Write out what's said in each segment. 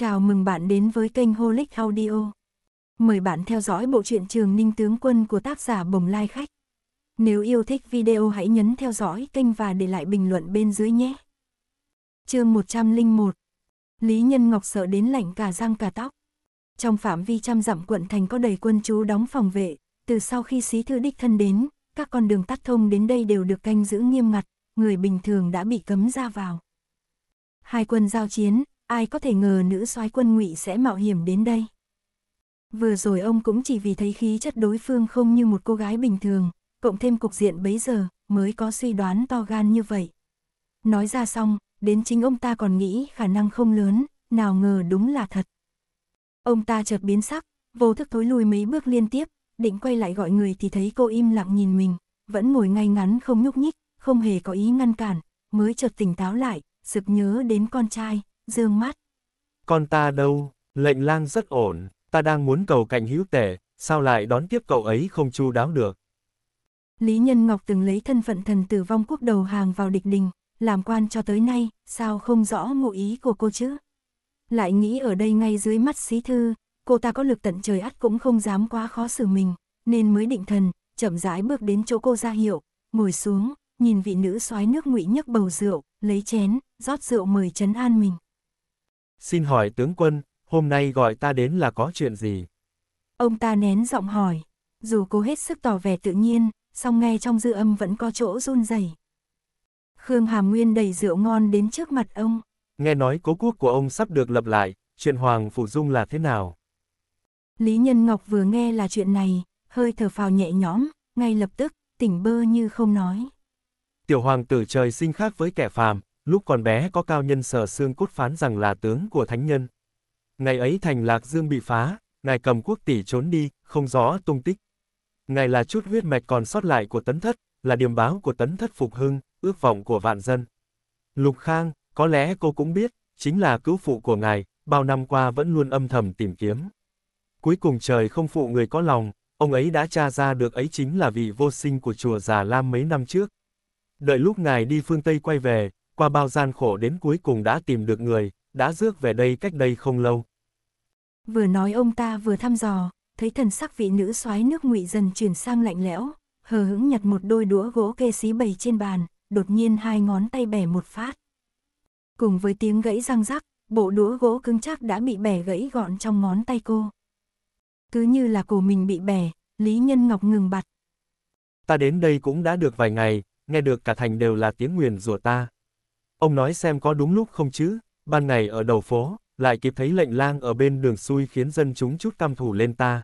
Chào mừng bạn đến với kênh Holic Audio. Mời bạn theo dõi bộ truyện Trường Ninh Tướng Quân của tác giả Bồng Lai Khách. Nếu yêu thích video hãy nhấn theo dõi kênh và để lại bình luận bên dưới nhé. Chương 101 Lý Nhân Ngọc sợ đến lạnh cả răng cả tóc. Trong phạm vi trăm dặm quận thành có đầy quân chú đóng phòng vệ, từ sau khi xí thư đích thân đến, các con đường tắt thông đến đây đều được canh giữ nghiêm ngặt, người bình thường đã bị cấm ra vào. Hai quân giao chiến, ai có thể ngờ nữ soái quân ngụy sẽ mạo hiểm đến đây. Vừa rồi ông cũng chỉ vì thấy khí chất đối phương không như một cô gái bình thường, cộng thêm cục diện bấy giờ, mới có suy đoán to gan như vậy. Nói ra xong, đến chính ông ta còn nghĩ khả năng không lớn, nào ngờ đúng là thật. Ông ta chợt biến sắc, vô thức thối lùi mấy bước liên tiếp, định quay lại gọi người thì thấy cô im lặng nhìn mình, vẫn ngồi ngay ngắn không nhúc nhích, không hề có ý ngăn cản, mới chợt tỉnh táo lại, sực nhớ đến con trai, dương mắt. Con ta đâu, lệnh lang rất ổn, ta đang muốn cầu cạnh hữu tể, sao lại đón tiếp cậu ấy không chu đáo được. Lý Nhân Ngọc từng lấy thân phận thần tử vong quốc đầu hàng vào địch đình, làm quan cho tới nay, sao không rõ ngụ ý của cô chứ? Lại nghĩ ở đây ngay dưới mắt xí thư, cô ta có lực tận trời ắt cũng không dám quá khó xử mình, nên mới định thần, chậm rãi bước đến chỗ cô ra hiệu, ngồi xuống, nhìn vị nữ soái nước ngụy nhấc bầu rượu, lấy chén, rót rượu mời chấn an mình. Xin hỏi tướng quân, hôm nay gọi ta đến là có chuyện gì? Ông ta nén giọng hỏi, dù cố hết sức tỏ vẻ tự nhiên, song nghe trong dư âm vẫn có chỗ run rẩy. Khương Hàm Nguyên đầy rượu ngon đến trước mặt ông. Nghe nói cố quốc của ông sắp được lập lại, chuyện Hoàng Phủ Dung là thế nào? Lý Nhân Ngọc vừa nghe là chuyện này, hơi thở phào nhẹ nhõm, ngay lập tức, tỉnh bơ như không nói. Tiểu hoàng tử trời sinh khác với kẻ phàm, Lúc còn bé có cao nhân sở xương cốt phán rằng là tướng của thánh nhân. Ngày ấy thành lạc dương bị phá, ngài cầm quốc tỷ trốn đi, không rõ tung tích. Ngài là chút huyết mạch còn sót lại của tấn thất, là điểm báo của tấn thất phục hưng, ước vọng của vạn dân. Lục Khang, có lẽ cô cũng biết, chính là cứu phụ của ngài, bao năm qua vẫn luôn âm thầm tìm kiếm. Cuối cùng trời không phụ người có lòng, ông ấy đã tra ra được ấy chính là vị vô sinh của chùa già Lam mấy năm trước. Đợi lúc ngài đi phương Tây quay về, qua bao gian khổ đến cuối cùng đã tìm được người, đã rước về đây cách đây không lâu. Vừa nói ông ta vừa thăm dò, thấy thần sắc vị nữ soái nước ngụy dần chuyển sang lạnh lẽo, hờ hững nhặt một đôi đũa gỗ kê xí bầy trên bàn, đột nhiên hai ngón tay bẻ một phát. Cùng với tiếng gãy răng rắc, bộ đũa gỗ cứng chắc đã bị bẻ gãy gọn trong ngón tay cô. Cứ như là cổ mình bị bẻ, Lý Nhân Ngọc ngừng bặt. Ta đến đây cũng đã được vài ngày, nghe được cả thành đều là tiếng nguyền rủa ta. Ông nói xem có đúng lúc không chứ, ban ngày ở đầu phố, lại kịp thấy lệnh lang ở bên đường xui khiến dân chúng chút căm thủ lên ta.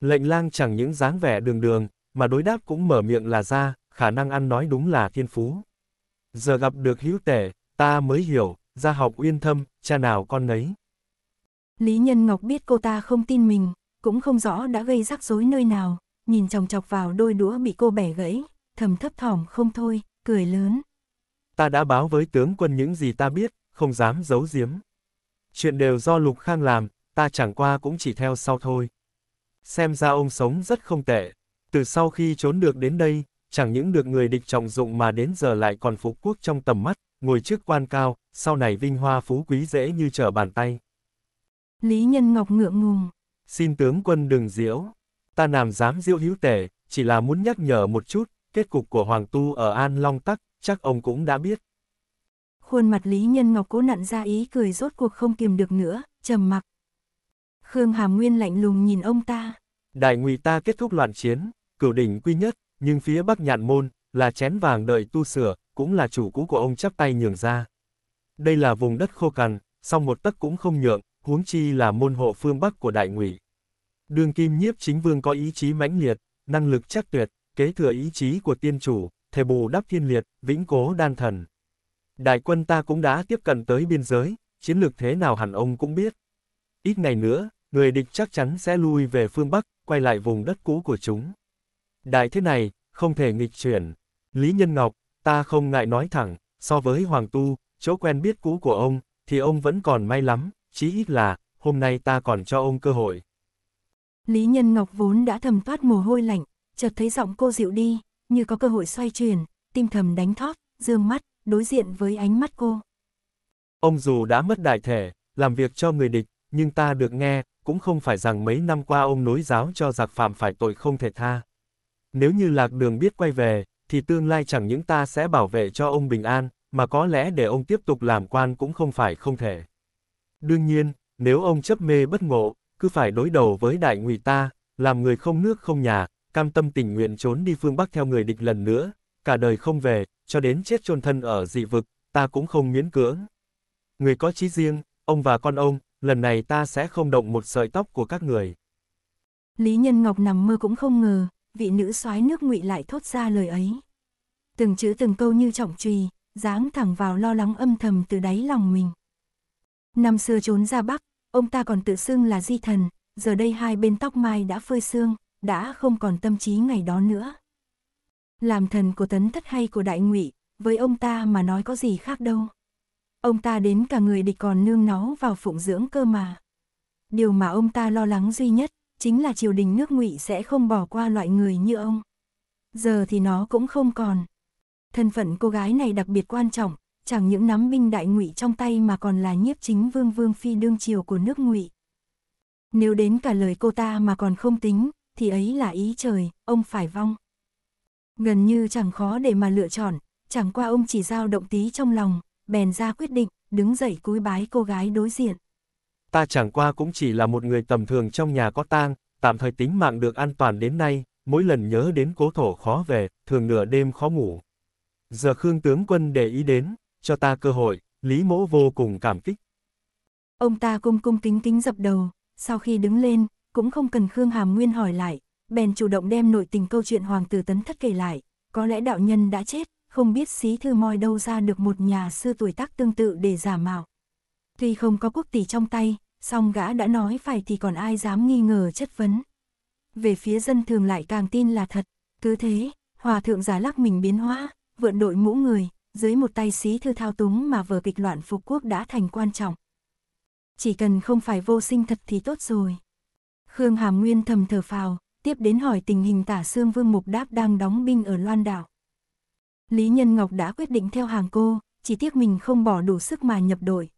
Lệnh lang chẳng những dáng vẻ đường đường, mà đối đáp cũng mở miệng là ra, khả năng ăn nói đúng là thiên phú. Giờ gặp được hữu tể, ta mới hiểu, ra học uyên thâm, cha nào con nấy. Lý Nhân Ngọc biết cô ta không tin mình, cũng không rõ đã gây rắc rối nơi nào, nhìn chòng chọc vào đôi đũa bị cô bẻ gãy, thầm thấp thỏm không thôi, cười lớn, ta đã báo với tướng quân những gì ta biết, không dám giấu giếm. Chuyện đều do Lục Khang làm, ta chẳng qua cũng chỉ theo sau thôi. Xem ra ông sống rất không tệ. Từ sau khi trốn được đến đây, chẳng những được người địch trọng dụng mà đến giờ lại còn phục quốc trong tầm mắt, ngồi trước quan cao, sau này vinh hoa phú quý dễ như trở bàn tay. Lý Nhân Ngọc ngượng ngùng. Xin tướng quân đừng diễu. Ta làm dám diễu hữu tể, chỉ là muốn nhắc nhở một chút, Kết cục của Hoàng Tu ở An Long Tắc, chắc ông cũng đã biết. Khuôn mặt Lý Nhân Ngọc cố nặn ra ý cười rốt cuộc không kiềm được nữa, trầm mặc. Khương Hàm Nguyên lạnh lùng nhìn ông ta. Đại ngụy ta kết thúc loạn chiến, cửu đỉnh quy nhất, nhưng phía Bắc Nhạn Môn, là chén vàng đợi tu sửa, cũng là chủ cũ của ông chắp tay nhường ra. Đây là vùng đất khô cằn, song một tấc cũng không nhượng, huống chi là môn hộ phương Bắc của đại ngụy. Đường kim nhiếp chính vương có ý chí mãnh liệt, năng lực chắc tuyệt, kế thừa ý chí của tiên chủ, thể bù đắp thiên liệt, vĩnh cố đan thần. Đại quân ta cũng đã tiếp cận tới biên giới, chiến lược thế nào hẳn ông cũng biết. Ít ngày nữa, người địch chắc chắn sẽ lui về phương Bắc, quay lại vùng đất cũ của chúng. Đại thế này, không thể nghịch chuyển. Lý Nhân Ngọc, ta không ngại nói thẳng, so với Hoàng Tu, chỗ quen biết cũ của ông, thì ông vẫn còn may lắm, chí ít là, hôm nay ta còn cho ông cơ hội. Lý Nhân Ngọc vốn đã thầm phát mồ hôi lạnh, chợt thấy giọng cô dịu đi, như có cơ hội xoay chuyển, tim thầm đánh thót, dương mắt, đối diện với ánh mắt cô. Ông dù đã mất đại thể, làm việc cho người địch, nhưng ta được nghe, cũng không phải rằng mấy năm qua ông nối giáo cho giặc phạm phải tội không thể tha. Nếu như lạc đường biết quay về, thì tương lai chẳng những ta sẽ bảo vệ cho ông bình an, mà có lẽ để ông tiếp tục làm quan cũng không phải không thể. Đương nhiên, nếu ông chấp mê bất ngộ, cứ phải đối đầu với đại ngụy ta, làm người không nước không nhà, cam tâm tình nguyện trốn đi phương Bắc theo người địch lần nữa, cả đời không về, cho đến chết chôn thân ở dị vực, ta cũng không miễn cưỡng. Người có chí riêng, ông và con ông, lần này ta sẽ không động một sợi tóc của các người. Lý Nhân Ngọc nằm mơ cũng không ngờ, vị nữ soái nước ngụy lại thốt ra lời ấy. Từng chữ từng câu như trọng trùy, dáng thẳng vào lo lắng âm thầm từ đáy lòng mình. Năm xưa trốn ra Bắc, ông ta còn tự xưng là di thần, giờ đây hai bên tóc mai đã phơi xương, đã không còn tâm trí ngày đó nữa. Làm thần của tấn thất hay của đại ngụy, với ông ta mà nói có gì khác đâu. Ông ta đến cả người địch còn nương náu vào phụng dưỡng cơ mà. Điều mà ông ta lo lắng duy nhất, chính là triều đình nước ngụy sẽ không bỏ qua loại người như ông. Giờ thì nó cũng không còn. Thân phận cô gái này đặc biệt quan trọng, chẳng những nắm binh đại ngụy trong tay mà còn là nhiếp chính vương vương phi đương triều của nước ngụy. Nếu đến cả lời cô ta mà còn không tính, thì ấy là ý trời, ông phải vong. Gần như chẳng khó để mà lựa chọn, chẳng qua ông chỉ giao động tí trong lòng, bèn ra quyết định, đứng dậy cúi bái cô gái đối diện. Ta chẳng qua cũng chỉ là một người tầm thường trong nhà có tang, tạm thời tính mạng được an toàn đến nay, mỗi lần nhớ đến cố thổ khó về, thường nửa đêm khó ngủ. Giờ Khương tướng quân để ý đến, cho ta cơ hội, Lý mỗ vô cùng cảm kích. Ông ta cung cung kính kính dập đầu, sau khi đứng lên, cũng không cần Khương Hàm Nguyên hỏi lại, bèn chủ động đem nội tình câu chuyện Hoàng tử Tấn Thất kể lại, có lẽ đạo nhân đã chết, không biết xí thư moi đâu ra được một nhà sư tuổi tác tương tự để giả mạo. Tuy không có quốc tỷ trong tay, song gã đã nói phải thì còn ai dám nghi ngờ chất vấn. Về phía dân thường lại càng tin là thật, cứ thế, hòa thượng giả lắc mình biến hóa, vượn đội mũ người, dưới một tay xí thư thao túng mà vở kịch loạn phục quốc đã thành quan trọng. Chỉ cần không phải vô sinh thật thì tốt rồi. Khương Hàm Nguyên thầm thở phào, tiếp đến hỏi tình hình tả xương vương mục đáp đang đóng binh ở Loan đảo. Lý Nhân Ngọc đã quyết định theo hàng cô, chỉ tiếc mình không bỏ đủ sức mà nhập đội.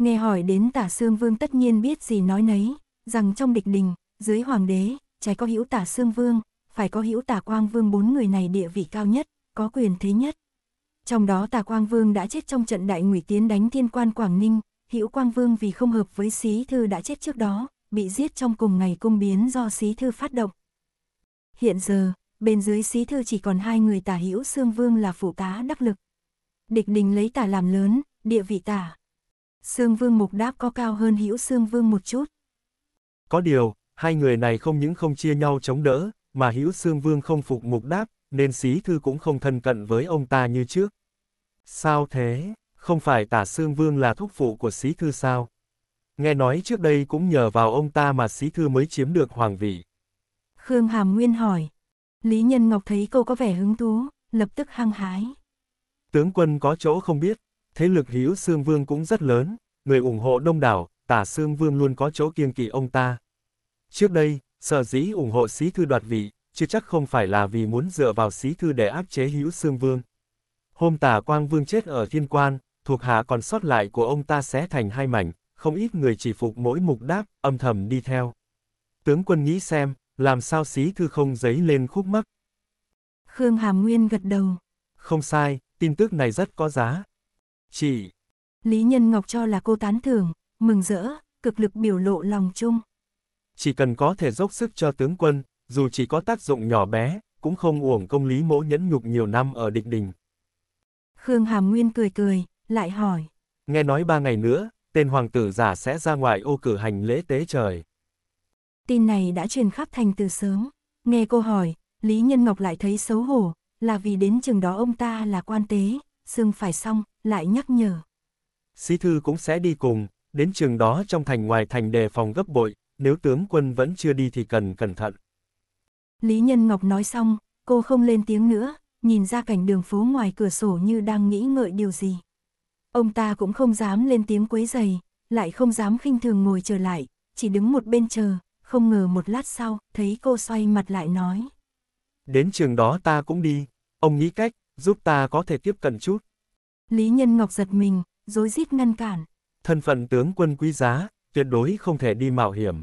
Nghe hỏi đến tả xương vương tất nhiên biết gì nói nấy, rằng trong địch đình, dưới hoàng đế, trái có hữu tả xương vương, phải có hữu tả quang vương bốn người này địa vị cao nhất, có quyền thế nhất. Trong đó tả quang vương đã chết trong trận đại ngụy tiến đánh thiên quan Quảng Ninh, hữu quang vương vì không hợp với xí thư đã chết trước đó, bị giết trong cùng ngày cung biến do xí thư phát động. Hiện giờ, bên dưới xí thư chỉ còn hai người tả hữu xương vương là phụ tá đắc lực. Địch đình lấy tả làm lớn, địa vị tả. Xương vương mục đáp có cao hơn hữu xương vương một chút. Có điều, hai người này không những không chia nhau chống đỡ, mà hữu xương vương không phục mục đáp, nên xí thư cũng không thân cận với ông ta như trước. Sao thế, không phải tả xương vương là thúc phụ của xí thư sao? nghe nói trước đây cũng nhờ vào ông ta mà Sĩ Thư mới chiếm được hoàng vị. Khương Hàm Nguyên hỏi. Lý Nhân Ngọc thấy cô có vẻ hứng thú, lập tức hăng hái. Tướng quân có chỗ không biết, thế lực hữu Sương Vương cũng rất lớn, người ủng hộ đông đảo, tả Sương Vương luôn có chỗ kiêng kỵ ông ta. Trước đây, sở dĩ ủng hộ Sĩ Thư đoạt vị, chưa chắc không phải là vì muốn dựa vào Sĩ Thư để áp chế hữu Sương Vương. Hôm tả Quang Vương chết ở Thiên Quan, thuộc hạ còn sót lại của ông ta xé thành hai mảnh, không ít người chỉ phục mỗi mục đáp, âm thầm đi theo. Tướng quân nghĩ xem, làm sao xí thư không giấy lên khúc mắc. Khương Hàm Nguyên gật đầu. Không sai, tin tức này rất có giá. Chị. Lý Nhân Ngọc cho là cô tán thưởng, mừng rỡ, cực lực biểu lộ lòng chung. Chỉ cần có thể dốc sức cho tướng quân, dù chỉ có tác dụng nhỏ bé, cũng không uổng công lý mỗ nhẫn nhục nhiều năm ở địch đình. Khương Hàm Nguyên cười cười, lại hỏi. Nghe nói ba ngày nữa, tên hoàng tử giả sẽ ra ngoài ô cử hành lễ tế trời. Tin này đã truyền khắp thành từ sớm, nghe cô hỏi, Lý Nhân Ngọc lại thấy xấu hổ, là vì đến chừng đó ông ta là quan tế, xương phải xong, lại nhắc nhở. Sĩ thư cũng sẽ đi cùng, đến trường đó trong thành ngoài thành đề phòng gấp bội, nếu tướng quân vẫn chưa đi thì cần cẩn thận. Lý Nhân Ngọc nói xong, cô không lên tiếng nữa, nhìn ra cảnh đường phố ngoài cửa sổ như đang nghĩ ngợi điều gì. Ông ta cũng không dám lên tiếng quấy giày, lại không dám khinh thường ngồi chờ lại, chỉ đứng một bên chờ, không ngờ một lát sau, thấy cô xoay mặt lại nói. Đến trường đó ta cũng đi, ông nghĩ cách, giúp ta có thể tiếp cận chút. Lý Nhân Ngọc giật mình, dối rít ngăn cản. Thân phận tướng quân quý giá, tuyệt đối không thể đi mạo hiểm.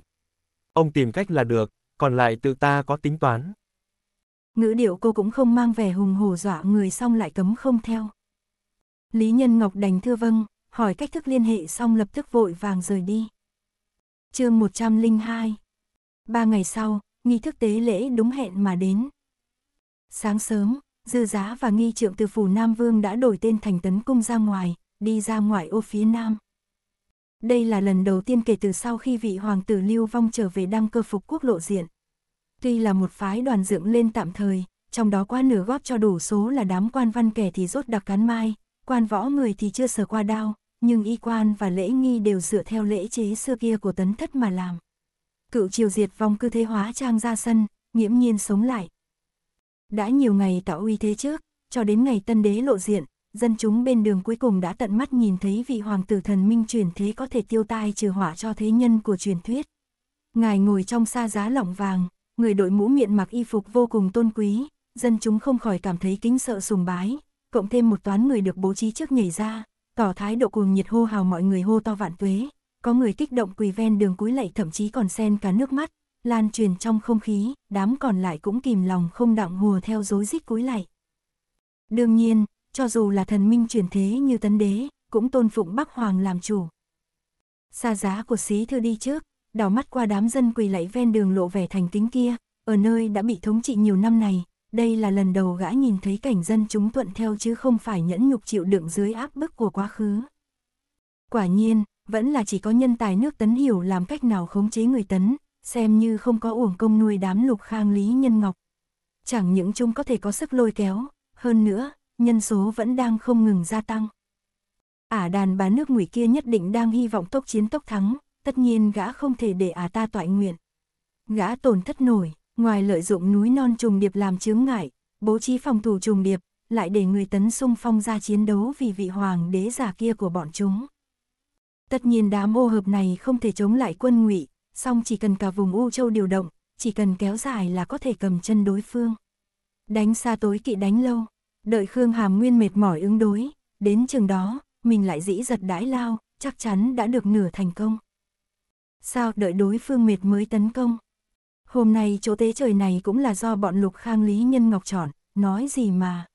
Ông tìm cách là được, còn lại tự ta có tính toán. Ngữ điệu cô cũng không mang vẻ hùng hổ dọa người xong lại cấm không theo. Lý Nhân Ngọc đành thưa vâng, hỏi cách thức liên hệ xong lập tức vội vàng rời đi. chương 102 Ba ngày sau, nghi thức tế lễ đúng hẹn mà đến. Sáng sớm, dư giá và nghi trượng từ phủ Nam Vương đã đổi tên thành tấn cung ra ngoài, đi ra ngoại ô phía Nam. Đây là lần đầu tiên kể từ sau khi vị hoàng tử lưu vong trở về đăng cơ phục quốc lộ diện. Tuy là một phái đoàn dưỡng lên tạm thời, trong đó qua nửa góp cho đủ số là đám quan văn kẻ thì rốt đặc cán mai, Quan võ người thì chưa sờ qua đao, nhưng y quan và lễ nghi đều dựa theo lễ chế xưa kia của tấn thất mà làm. Cựu triều diệt vong cư thế hóa trang ra sân, nghiễm nhiên sống lại. Đã nhiều ngày tạo uy thế trước, cho đến ngày tân đế lộ diện, dân chúng bên đường cuối cùng đã tận mắt nhìn thấy vị hoàng tử thần minh chuyển thế có thể tiêu tai trừ hỏa cho thế nhân của truyền thuyết. Ngài ngồi trong xa giá lỏng vàng, người đội mũ miệng mặc y phục vô cùng tôn quý, dân chúng không khỏi cảm thấy kính sợ sùng bái, cộng thêm một toán người được bố trí trước nhảy ra, tỏ thái độ cuồng nhiệt hô hào mọi người hô to vạn tuế, có người kích động quỳ ven đường cúi lạy thậm chí còn sen cả nước mắt, lan truyền trong không khí, đám còn lại cũng kìm lòng không đặng hùa theo dối rít cúi lạy. Đương nhiên, cho dù là thần minh truyền thế như tấn đế, cũng tôn phụng Bắc Hoàng làm chủ. Xa giá của xí thư đi trước, đảo mắt qua đám dân quỳ lạy ven đường lộ vẻ thành kính kia, ở nơi đã bị thống trị nhiều năm này, đây là lần đầu gã nhìn thấy cảnh dân chúng thuận theo chứ không phải nhẫn nhục chịu đựng dưới áp bức của quá khứ. Quả nhiên, vẫn là chỉ có nhân tài nước tấn hiểu làm cách nào khống chế người tấn, xem như không có uổng công nuôi đám lục khang lý nhân ngọc. Chẳng những chúng có thể có sức lôi kéo, hơn nữa, nhân số vẫn đang không ngừng gia tăng. Ả à đàn bá nước ngụy kia nhất định đang hy vọng tốc chiến tốc thắng, tất nhiên gã không thể để ả à ta toại nguyện. Gã tổn thất nổi, Ngoài lợi dụng núi non trùng điệp làm chướng ngại, bố trí phòng thủ trùng điệp, lại để người tấn xung phong ra chiến đấu vì vị hoàng đế giả kia của bọn chúng. Tất nhiên đám ô hợp này không thể chống lại quân ngụy, song chỉ cần cả vùng U Châu điều động, chỉ cần kéo dài là có thể cầm chân đối phương. Đánh xa tối kỵ đánh lâu, đợi Khương Hàm Nguyên mệt mỏi ứng đối, đến chừng đó, mình lại dĩ giật đãi lao, chắc chắn đã được nửa thành công. Sao đợi đối phương mệt mới tấn công? Hôm nay chỗ tế trời này cũng là do bọn lục khang lý nhân ngọc chọn, nói gì mà.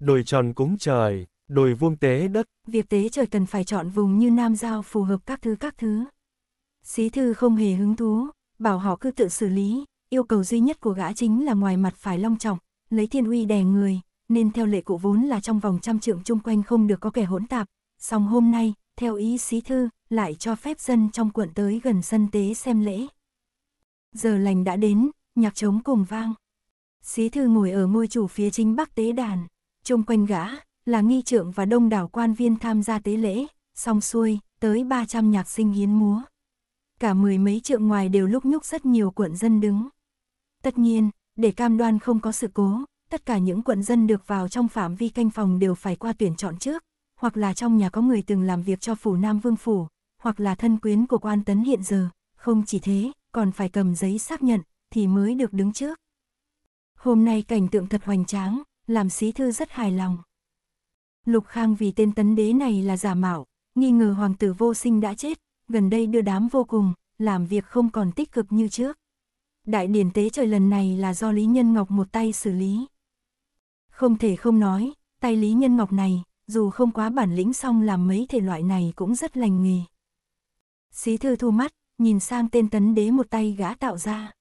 Đồi tròn cúng trời, đồi vuông tế đất. Việc tế trời cần phải chọn vùng như nam giao phù hợp các thứ các thứ. Xí thư không hề hứng thú, bảo họ cứ tự xử lý, yêu cầu duy nhất của gã chính là ngoài mặt phải long trọng, lấy thiên uy đè người, nên theo lệ cụ vốn là trong vòng trăm trượng chung quanh không được có kẻ hỗn tạp. Song hôm nay, theo ý xí thư, lại cho phép dân trong quận tới gần sân tế xem lễ. Giờ lành đã đến, nhạc trống cùng vang. Xí thư ngồi ở ngôi chủ phía chính bắc tế đàn, chung quanh gã, là nghi trượng và đông đảo quan viên tham gia tế lễ, song xuôi, tới 300 nhạc sinh hiến múa. Cả mười mấy trượng ngoài đều lúc nhúc rất nhiều quận dân đứng. Tất nhiên, để cam đoan không có sự cố, tất cả những quận dân được vào trong phạm vi canh phòng đều phải qua tuyển chọn trước, hoặc là trong nhà có người từng làm việc cho phủ Nam Vương Phủ, hoặc là thân quyến của quan tấn hiện giờ, không chỉ thế, còn phải cầm giấy xác nhận thì mới được đứng trước. Hôm nay cảnh tượng thật hoành tráng, làm sĩ thư rất hài lòng. Lục Khang vì tên tấn đế này là giả mạo, nghi ngờ hoàng tử vô sinh đã chết, gần đây đưa đám vô cùng, làm việc không còn tích cực như trước. Đại điển tế trời lần này là do Lý Nhân Ngọc một tay xử lý. Không thể không nói, tay Lý Nhân Ngọc này, dù không quá bản lĩnh song làm mấy thể loại này cũng rất lành nghề. Xí thư thu mắt, nhìn sang tên tấn đế một tay gã tạo ra.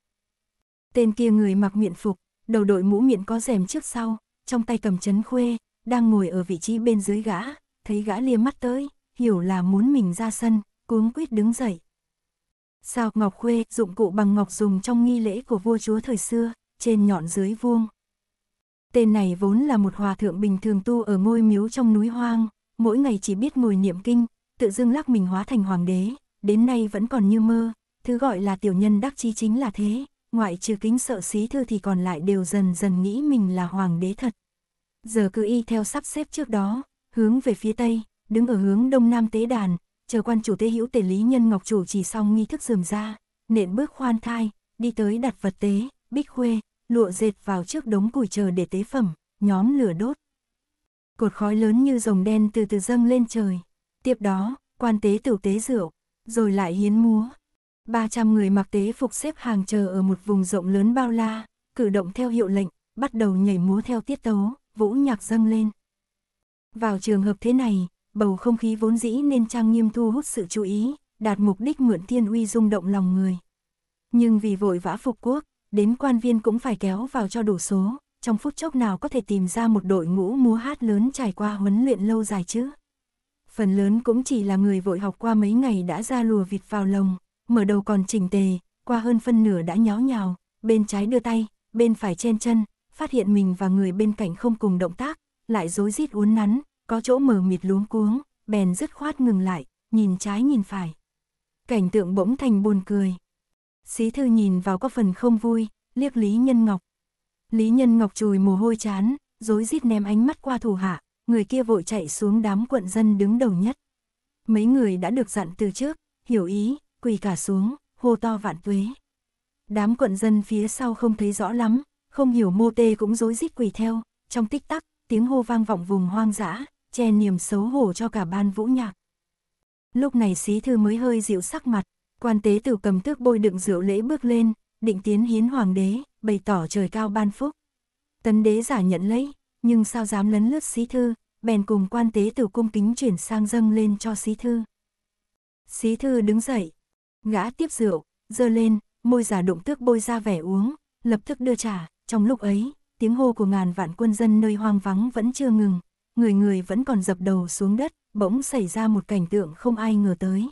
Tên kia người mặc miện phục, đầu đội mũ miệng có rèm trước sau, trong tay cầm chấn khuê, đang ngồi ở vị trí bên dưới gã, thấy gã lia mắt tới, hiểu là muốn mình ra sân, cuống quýt đứng dậy. Sao ngọc khuê, dụng cụ bằng ngọc dùng trong nghi lễ của vua chúa thời xưa, trên nhọn dưới vuông. Tên này vốn là một hòa thượng bình thường tu ở ngôi miếu trong núi hoang, mỗi ngày chỉ biết ngồi niệm kinh, tự dưng lắc mình hóa thành hoàng đế, đến nay vẫn còn như mơ, thứ gọi là tiểu nhân đắc chí chính là thế, ngoại trừ kính sợ xí thư thì còn lại đều dần dần nghĩ mình là hoàng đế thật. Giờ cứ y theo sắp xếp trước đó, hướng về phía tây, đứng ở hướng đông nam tế đàn, chờ quan chủ tế hữu tể lý nhân ngọc chủ chỉ xong nghi thức dườm ra, nện bước khoan thai, đi tới đặt vật tế, bích khuê, lụa dệt vào trước đống củi chờ để tế phẩm, nhóm lửa đốt. Cột khói lớn như rồng đen từ từ dâng lên trời. Tiếp đó, quan tế tử tế rượu, rồi lại hiến múa. 300 người mặc tế phục xếp hàng chờ ở một vùng rộng lớn bao la, cử động theo hiệu lệnh, bắt đầu nhảy múa theo tiết tấu, vũ nhạc dâng lên. Vào trường hợp thế này, bầu không khí vốn dĩ nên trang nghiêm thu hút sự chú ý, đạt mục đích mượn thiên uy rung động lòng người. Nhưng vì vội vã phục quốc, đến quan viên cũng phải kéo vào cho đủ số, trong phút chốc nào có thể tìm ra một đội ngũ múa hát lớn trải qua huấn luyện lâu dài chứ phần lớn cũng chỉ là người vội học qua mấy ngày đã ra lùa vịt vào lồng, mở đầu còn chỉnh tề, qua hơn phân nửa đã nháo nhào, bên trái đưa tay, bên phải chen chân, phát hiện mình và người bên cạnh không cùng động tác, lại rối rít uốn nắn, có chỗ mở mịt luống cuống, bèn dứt khoát ngừng lại, nhìn trái nhìn phải. Cảnh tượng bỗng thành buồn cười. Xí thư nhìn vào có phần không vui, liếc Lý Nhân Ngọc. Lý Nhân Ngọc chùi mồ hôi chán, rối rít ném ánh mắt qua thủ hạ, người kia vội chạy xuống đám quận dân đứng đầu nhất. Mấy người đã được dặn từ trước, hiểu ý, quỳ cả xuống, hô to vạn tuế. Đám quận dân phía sau không thấy rõ lắm, không hiểu mô tê cũng rối rít quỳ theo, trong tích tắc, tiếng hô vang vọng vùng hoang dã, che niềm xấu hổ cho cả ban vũ nhạc. Lúc này xí thư mới hơi dịu sắc mặt, quan tế tử cầm tước bôi đựng rượu lễ bước lên, định tiến hiến hoàng đế, bày tỏ trời cao ban phúc. Tấn đế giả nhận lấy, nhưng sao dám lấn lướt xí thư, bèn cùng quan tế tử cung kính chuyển sang dâng lên cho xí thư. Xí thư đứng dậy, gã tiếp rượu, dơ lên, môi giả động tước bôi ra vẻ uống, lập tức đưa trả, trong lúc ấy, tiếng hô của ngàn vạn quân dân nơi hoang vắng vẫn chưa ngừng, người người vẫn còn dập đầu xuống đất, bỗng xảy ra một cảnh tượng không ai ngờ tới.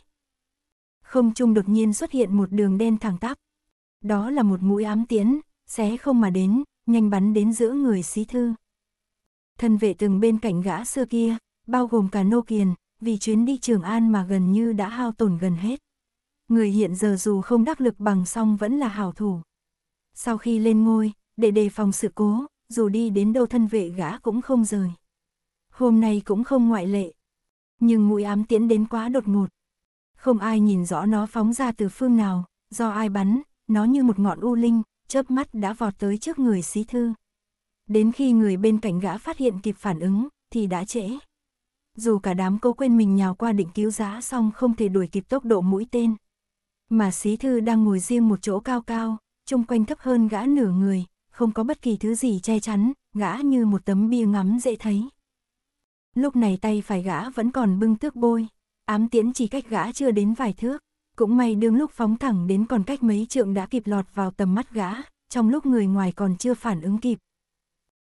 Không trung đột nhiên xuất hiện một đường đen thẳng tắp. Đó là một mũi ám tiễn, xé không mà đến, nhanh bắn đến giữa người xí thư thân vệ từng bên cạnh gã xưa kia, bao gồm cả nô kiền, vì chuyến đi Trường An mà gần như đã hao tổn gần hết. Người hiện giờ dù không đắc lực bằng song vẫn là hảo thủ. Sau khi lên ngôi, để đề phòng sự cố, dù đi đến đâu thân vệ gã cũng không rời. Hôm nay cũng không ngoại lệ. Nhưng mũi ám tiễn đến quá đột ngột. Không ai nhìn rõ nó phóng ra từ phương nào, do ai bắn, nó như một ngọn u linh, chớp mắt đã vọt tới trước người xí thư đến khi người bên cạnh gã phát hiện kịp phản ứng, thì đã trễ. Dù cả đám cố quên mình nhào qua định cứu giá xong không thể đuổi kịp tốc độ mũi tên. Mà xí thư đang ngồi riêng một chỗ cao cao, chung quanh thấp hơn gã nửa người, không có bất kỳ thứ gì che chắn, gã như một tấm bia ngắm dễ thấy. Lúc này tay phải gã vẫn còn bưng tước bôi, ám tiễn chỉ cách gã chưa đến vài thước, cũng may đương lúc phóng thẳng đến còn cách mấy trượng đã kịp lọt vào tầm mắt gã, trong lúc người ngoài còn chưa phản ứng kịp,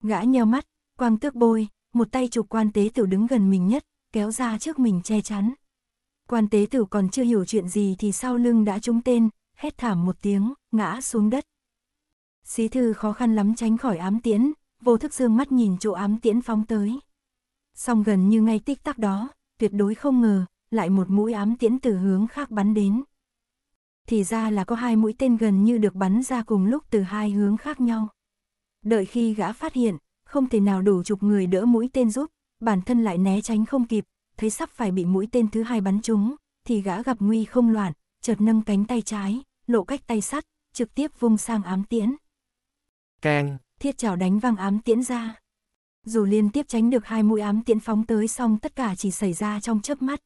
Gã nheo mắt, quang tước bôi, một tay chụp quan tế tử đứng gần mình nhất, kéo ra trước mình che chắn. Quan tế tử còn chưa hiểu chuyện gì thì sau lưng đã trúng tên, hét thảm một tiếng, ngã xuống đất. Xí thư khó khăn lắm tránh khỏi ám tiễn, vô thức dương mắt nhìn chỗ ám tiễn phóng tới. Song gần như ngay tích tắc đó, tuyệt đối không ngờ, lại một mũi ám tiễn từ hướng khác bắn đến. Thì ra là có hai mũi tên gần như được bắn ra cùng lúc từ hai hướng khác nhau. Đợi khi gã phát hiện, không thể nào đủ chục người đỡ mũi tên giúp, bản thân lại né tránh không kịp, thấy sắp phải bị mũi tên thứ hai bắn trúng, thì gã gặp nguy không loạn, chợt nâng cánh tay trái, lộ cách tay sắt, trực tiếp vung sang ám tiễn. Keng! Thiết chảo đánh văng ám tiễn ra. Dù liên tiếp tránh được hai mũi ám tiễn phóng tới xong tất cả chỉ xảy ra trong chớp mắt.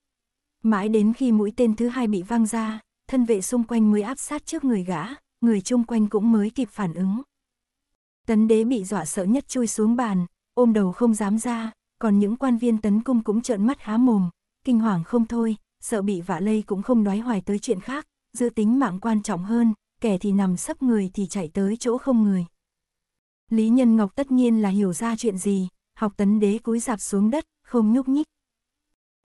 Mãi đến khi mũi tên thứ hai bị văng ra, thân vệ xung quanh mới áp sát trước người gã, người chung quanh cũng mới kịp phản ứng. Tấn đế bị dọa sợ nhất chui xuống bàn, ôm đầu không dám ra, còn những quan viên tấn cung cũng trợn mắt há mồm, kinh hoàng không thôi, sợ bị vạ lây cũng không nói hoài tới chuyện khác, dự tính mạng quan trọng hơn, kẻ thì nằm sấp người thì chạy tới chỗ không người. Lý Nhân Ngọc tất nhiên là hiểu ra chuyện gì, học tấn đế cúi dạp xuống đất, không nhúc nhích.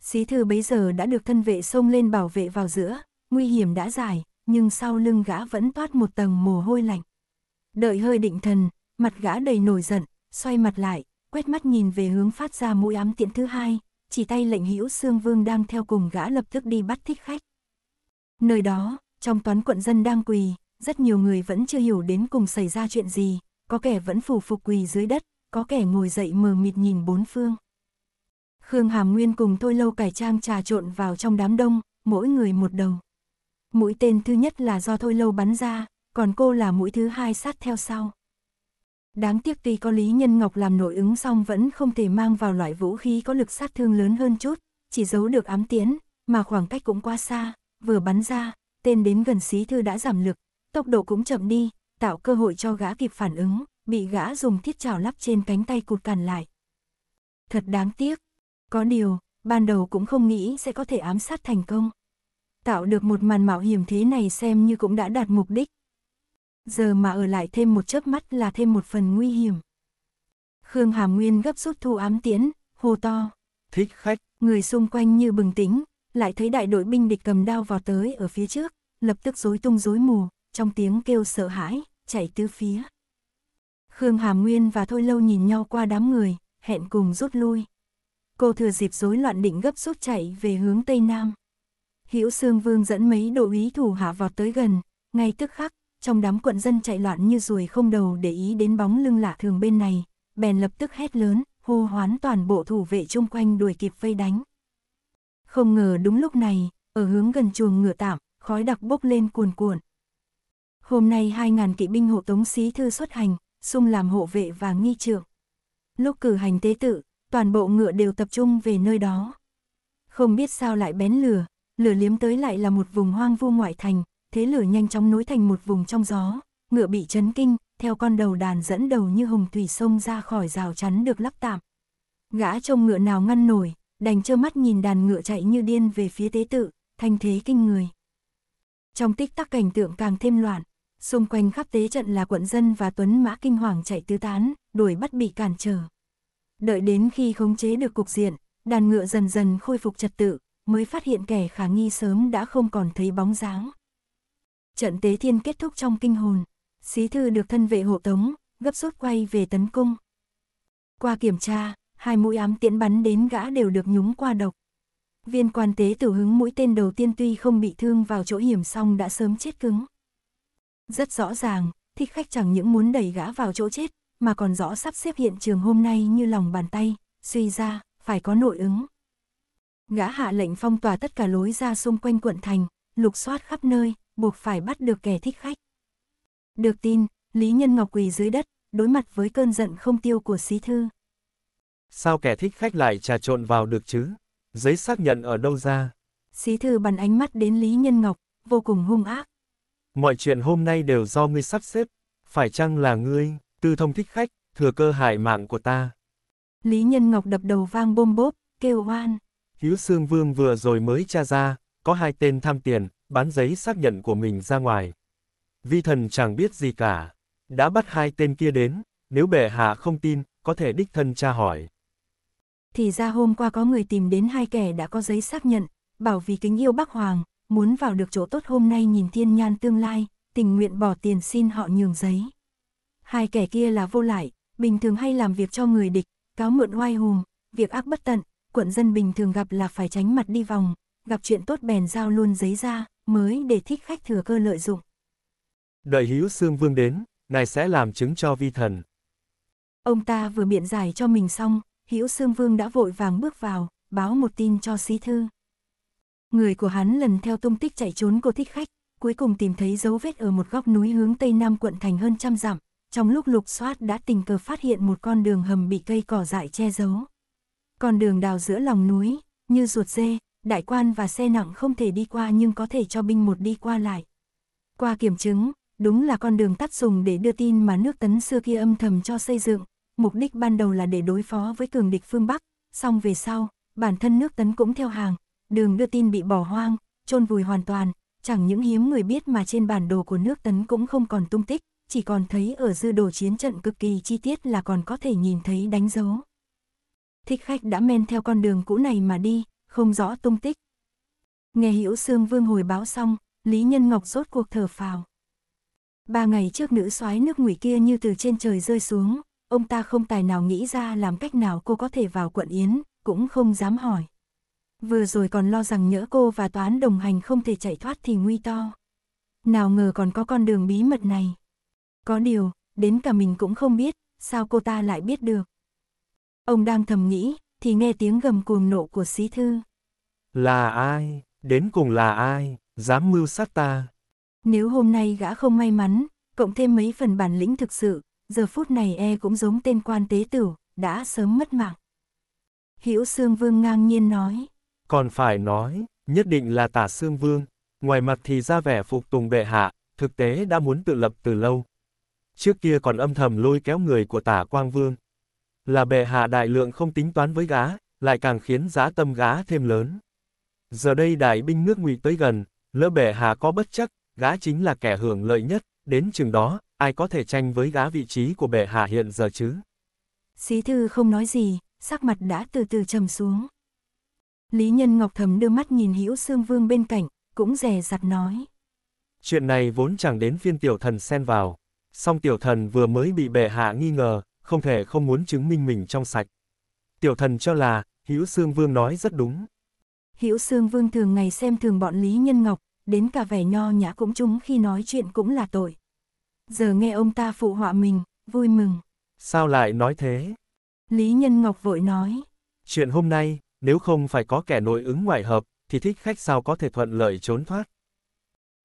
Xí thư bấy giờ đã được thân vệ xông lên bảo vệ vào giữa, nguy hiểm đã giải, nhưng sau lưng gã vẫn toát một tầng mồ hôi lạnh. Đợi hơi định thần, mặt gã đầy nổi giận, xoay mặt lại, quét mắt nhìn về hướng phát ra mũi ám tiện thứ hai, chỉ tay lệnh hữu xương Vương đang theo cùng gã lập tức đi bắt thích khách. Nơi đó, trong toán quận dân đang quỳ, rất nhiều người vẫn chưa hiểu đến cùng xảy ra chuyện gì, có kẻ vẫn phủ phục quỳ dưới đất, có kẻ ngồi dậy mờ mịt nhìn bốn phương. Khương Hàm Nguyên cùng Thôi Lâu cải trang trà trộn vào trong đám đông, mỗi người một đầu. Mũi tên thứ nhất là do Thôi Lâu bắn ra, còn cô là mũi thứ hai sát theo sau. Đáng tiếc tuy có Lý Nhân Ngọc làm nội ứng xong vẫn không thể mang vào loại vũ khí có lực sát thương lớn hơn chút, chỉ giấu được ám tiến, mà khoảng cách cũng quá xa, vừa bắn ra, tên đến gần xí thư đã giảm lực, tốc độ cũng chậm đi, tạo cơ hội cho gã kịp phản ứng, bị gã dùng thiết chảo lắp trên cánh tay cụt cản lại. Thật đáng tiếc, có điều, ban đầu cũng không nghĩ sẽ có thể ám sát thành công. Tạo được một màn mạo hiểm thế này xem như cũng đã đạt mục đích, giờ mà ở lại thêm một chớp mắt là thêm một phần nguy hiểm. Khương Hàm Nguyên gấp rút thu ám tiễn, hô to. Thích khách. Người xung quanh như bừng tĩnh, lại thấy đại đội binh địch cầm đao vào tới ở phía trước, lập tức rối tung rối mù, trong tiếng kêu sợ hãi, chạy tứ phía. Khương Hàm Nguyên và Thôi Lâu nhìn nhau qua đám người, hẹn cùng rút lui. Cô thừa dịp rối loạn định gấp rút chạy về hướng Tây Nam. Hữu Sương Vương dẫn mấy đội ý thủ hạ vào tới gần, ngay tức khắc, trong đám quận dân chạy loạn như ruồi không đầu để ý đến bóng lưng lạ thường bên này, bèn lập tức hét lớn, hô hoán toàn bộ thủ vệ chung quanh đuổi kịp vây đánh. Không ngờ đúng lúc này, ở hướng gần chuồng ngựa tạm, khói đặc bốc lên cuồn cuộn. Hôm nay 2.000 kỵ binh hộ tống xí thư xuất hành, sung làm hộ vệ và nghi trượng. Lúc cử hành tế tự, toàn bộ ngựa đều tập trung về nơi đó. Không biết sao lại bén lửa, lửa liếm tới lại là một vùng hoang vu ngoại thành, thế lửa nhanh chóng nối thành một vùng trong gió, ngựa bị chấn kinh, theo con đầu đàn dẫn đầu như hồng thủy sông ra khỏi rào chắn được lắp tạm. Gã trông ngựa nào ngăn nổi, đành trơ mắt nhìn đàn ngựa chạy như điên về phía tế tự, thanh thế kinh người. Trong tích tắc cảnh tượng càng thêm loạn, xung quanh khắp tế trận là quận dân và tuấn mã kinh hoàng chạy tứ tán, đuổi bắt bị cản trở. Đợi đến khi khống chế được cục diện, đàn ngựa dần dần khôi phục trật tự, mới phát hiện kẻ khả nghi sớm đã không còn thấy bóng dáng trận tế thiên kết thúc trong kinh hồn, xí thư được thân vệ hộ tống, gấp rút quay về tấn cung. Qua kiểm tra, hai mũi ám tiễn bắn đến gã đều được nhúng qua độc. Viên quan tế tử hứng mũi tên đầu tiên tuy không bị thương vào chỗ hiểm song đã sớm chết cứng. Rất rõ ràng, thích khách chẳng những muốn đẩy gã vào chỗ chết, mà còn rõ sắp xếp hiện trường hôm nay như lòng bàn tay, suy ra, phải có nội ứng. Gã hạ lệnh phong tỏa tất cả lối ra xung quanh quận thành, lục soát khắp nơi, buộc phải bắt được kẻ thích khách. Được tin, Lý Nhân Ngọc quỳ dưới đất, đối mặt với cơn giận không tiêu của Xí Thư. Sao kẻ thích khách lại trà trộn vào được chứ? Giấy xác nhận ở đâu ra? Xí Thư bắn ánh mắt đến Lý Nhân Ngọc, vô cùng hung ác. Mọi chuyện hôm nay đều do ngươi sắp xếp, phải chăng là ngươi, tư thông thích khách, thừa cơ hại mạng của ta? Lý Nhân Ngọc đập đầu vang bôm bốp, kêu oan. Hữu Sương Vương vừa rồi mới tra ra, có hai tên tham tiền, bán giấy xác nhận của mình ra ngoài. Vi thần chẳng biết gì cả, đã bắt hai tên kia đến, nếu bệ hạ không tin, có thể đích thân tra hỏi. Thì ra hôm qua có người tìm đến hai kẻ đã có giấy xác nhận, bảo vì kính yêu bác Hoàng, muốn vào được chỗ tốt hôm nay nhìn thiên nhan tương lai, tình nguyện bỏ tiền xin họ nhường giấy. Hai kẻ kia là vô lại, bình thường hay làm việc cho người địch, cáo mượn oai hùm, việc ác bất tận, quận dân bình thường gặp là phải tránh mặt đi vòng, gặp chuyện tốt bèn giao luôn giấy ra, mới để thích khách thừa cơ lợi dụng. Đợi hữu xương vương đến, ngài sẽ làm chứng cho vi thần. Ông ta vừa miệng dài cho mình xong, hữu xương vương đã vội vàng bước vào, báo một tin cho sĩ thư. Người của hắn lần theo tung tích chạy trốn của thích khách, cuối cùng tìm thấy dấu vết ở một góc núi hướng tây nam quận thành hơn trăm dặm, trong lúc lục soát đã tình cờ phát hiện một con đường hầm bị cây cỏ dại che giấu. Con đường đào giữa lòng núi, như ruột dê, đại quan và xe nặng không thể đi qua nhưng có thể cho binh một đi qua lại. Qua kiểm chứng, đúng là con đường tắt dùng để đưa tin mà nước tấn xưa kia âm thầm cho xây dựng, mục đích ban đầu là để đối phó với cường địch phương Bắc, song về sau, bản thân nước tấn cũng theo hàng, đường đưa tin bị bỏ hoang, chôn vùi hoàn toàn, chẳng những hiếm người biết mà trên bản đồ của nước tấn cũng không còn tung tích, chỉ còn thấy ở dư đồ chiến trận cực kỳ chi tiết là còn có thể nhìn thấy đánh dấu. Thích khách đã men theo con đường cũ này mà đi, không rõ tung tích. Nghe hữu Sương Vương hồi báo xong, Lý Nhân Ngọc rốt cuộc thở phào. Ba ngày trước nữ soái nước ngụy kia như từ trên trời rơi xuống, ông ta không tài nào nghĩ ra làm cách nào cô có thể vào quận Yến, cũng không dám hỏi. Vừa rồi còn lo rằng nhỡ cô và toán đồng hành không thể chạy thoát thì nguy to. Nào ngờ còn có con đường bí mật này. Có điều, đến cả mình cũng không biết, sao cô ta lại biết được. Ông đang thầm nghĩ, thì nghe tiếng gầm cuồng nộ của sĩ thư. Là ai, đến cùng là ai, dám mưu sát ta? Nếu hôm nay gã không may mắn, cộng thêm mấy phần bản lĩnh thực sự, giờ phút này e cũng giống tên quan tế tử, đã sớm mất mạng. Hữu Sương Vương ngang nhiên nói. Còn phải nói, nhất định là tả Sương Vương, ngoài mặt thì ra vẻ phục tùng bệ hạ, thực tế đã muốn tự lập từ lâu. Trước kia còn âm thầm lôi kéo người của tả Quang Vương, là bệ hạ đại lượng không tính toán với gá, lại càng khiến giá tâm gá thêm lớn. Giờ đây đại binh nước ngụy tới gần, lỡ bệ hạ có bất chắc, gá chính là kẻ hưởng lợi nhất, đến chừng đó, ai có thể tranh với gá vị trí của bệ hạ hiện giờ chứ? Xí thư không nói gì, sắc mặt đã từ từ trầm xuống. Lý Nhân Ngọc thầm đưa mắt nhìn Hữu xương Vương bên cạnh, cũng rè rặt nói. Chuyện này vốn chẳng đến phiên tiểu thần xen vào, song tiểu thần vừa mới bị bệ hạ nghi ngờ, không thể không muốn chứng minh mình trong sạch. Tiểu thần cho là, Hữu Sương Vương nói rất đúng. Hữu Sương Vương thường ngày xem thường bọn Lý Nhân Ngọc, đến cả vẻ nho nhã cũng chúng khi nói chuyện cũng là tội. Giờ nghe ông ta phụ họa mình, vui mừng. Sao lại nói thế? Lý Nhân Ngọc vội nói. Chuyện hôm nay, nếu không phải có kẻ nội ứng ngoại hợp, thì thích khách sao có thể thuận lợi trốn thoát.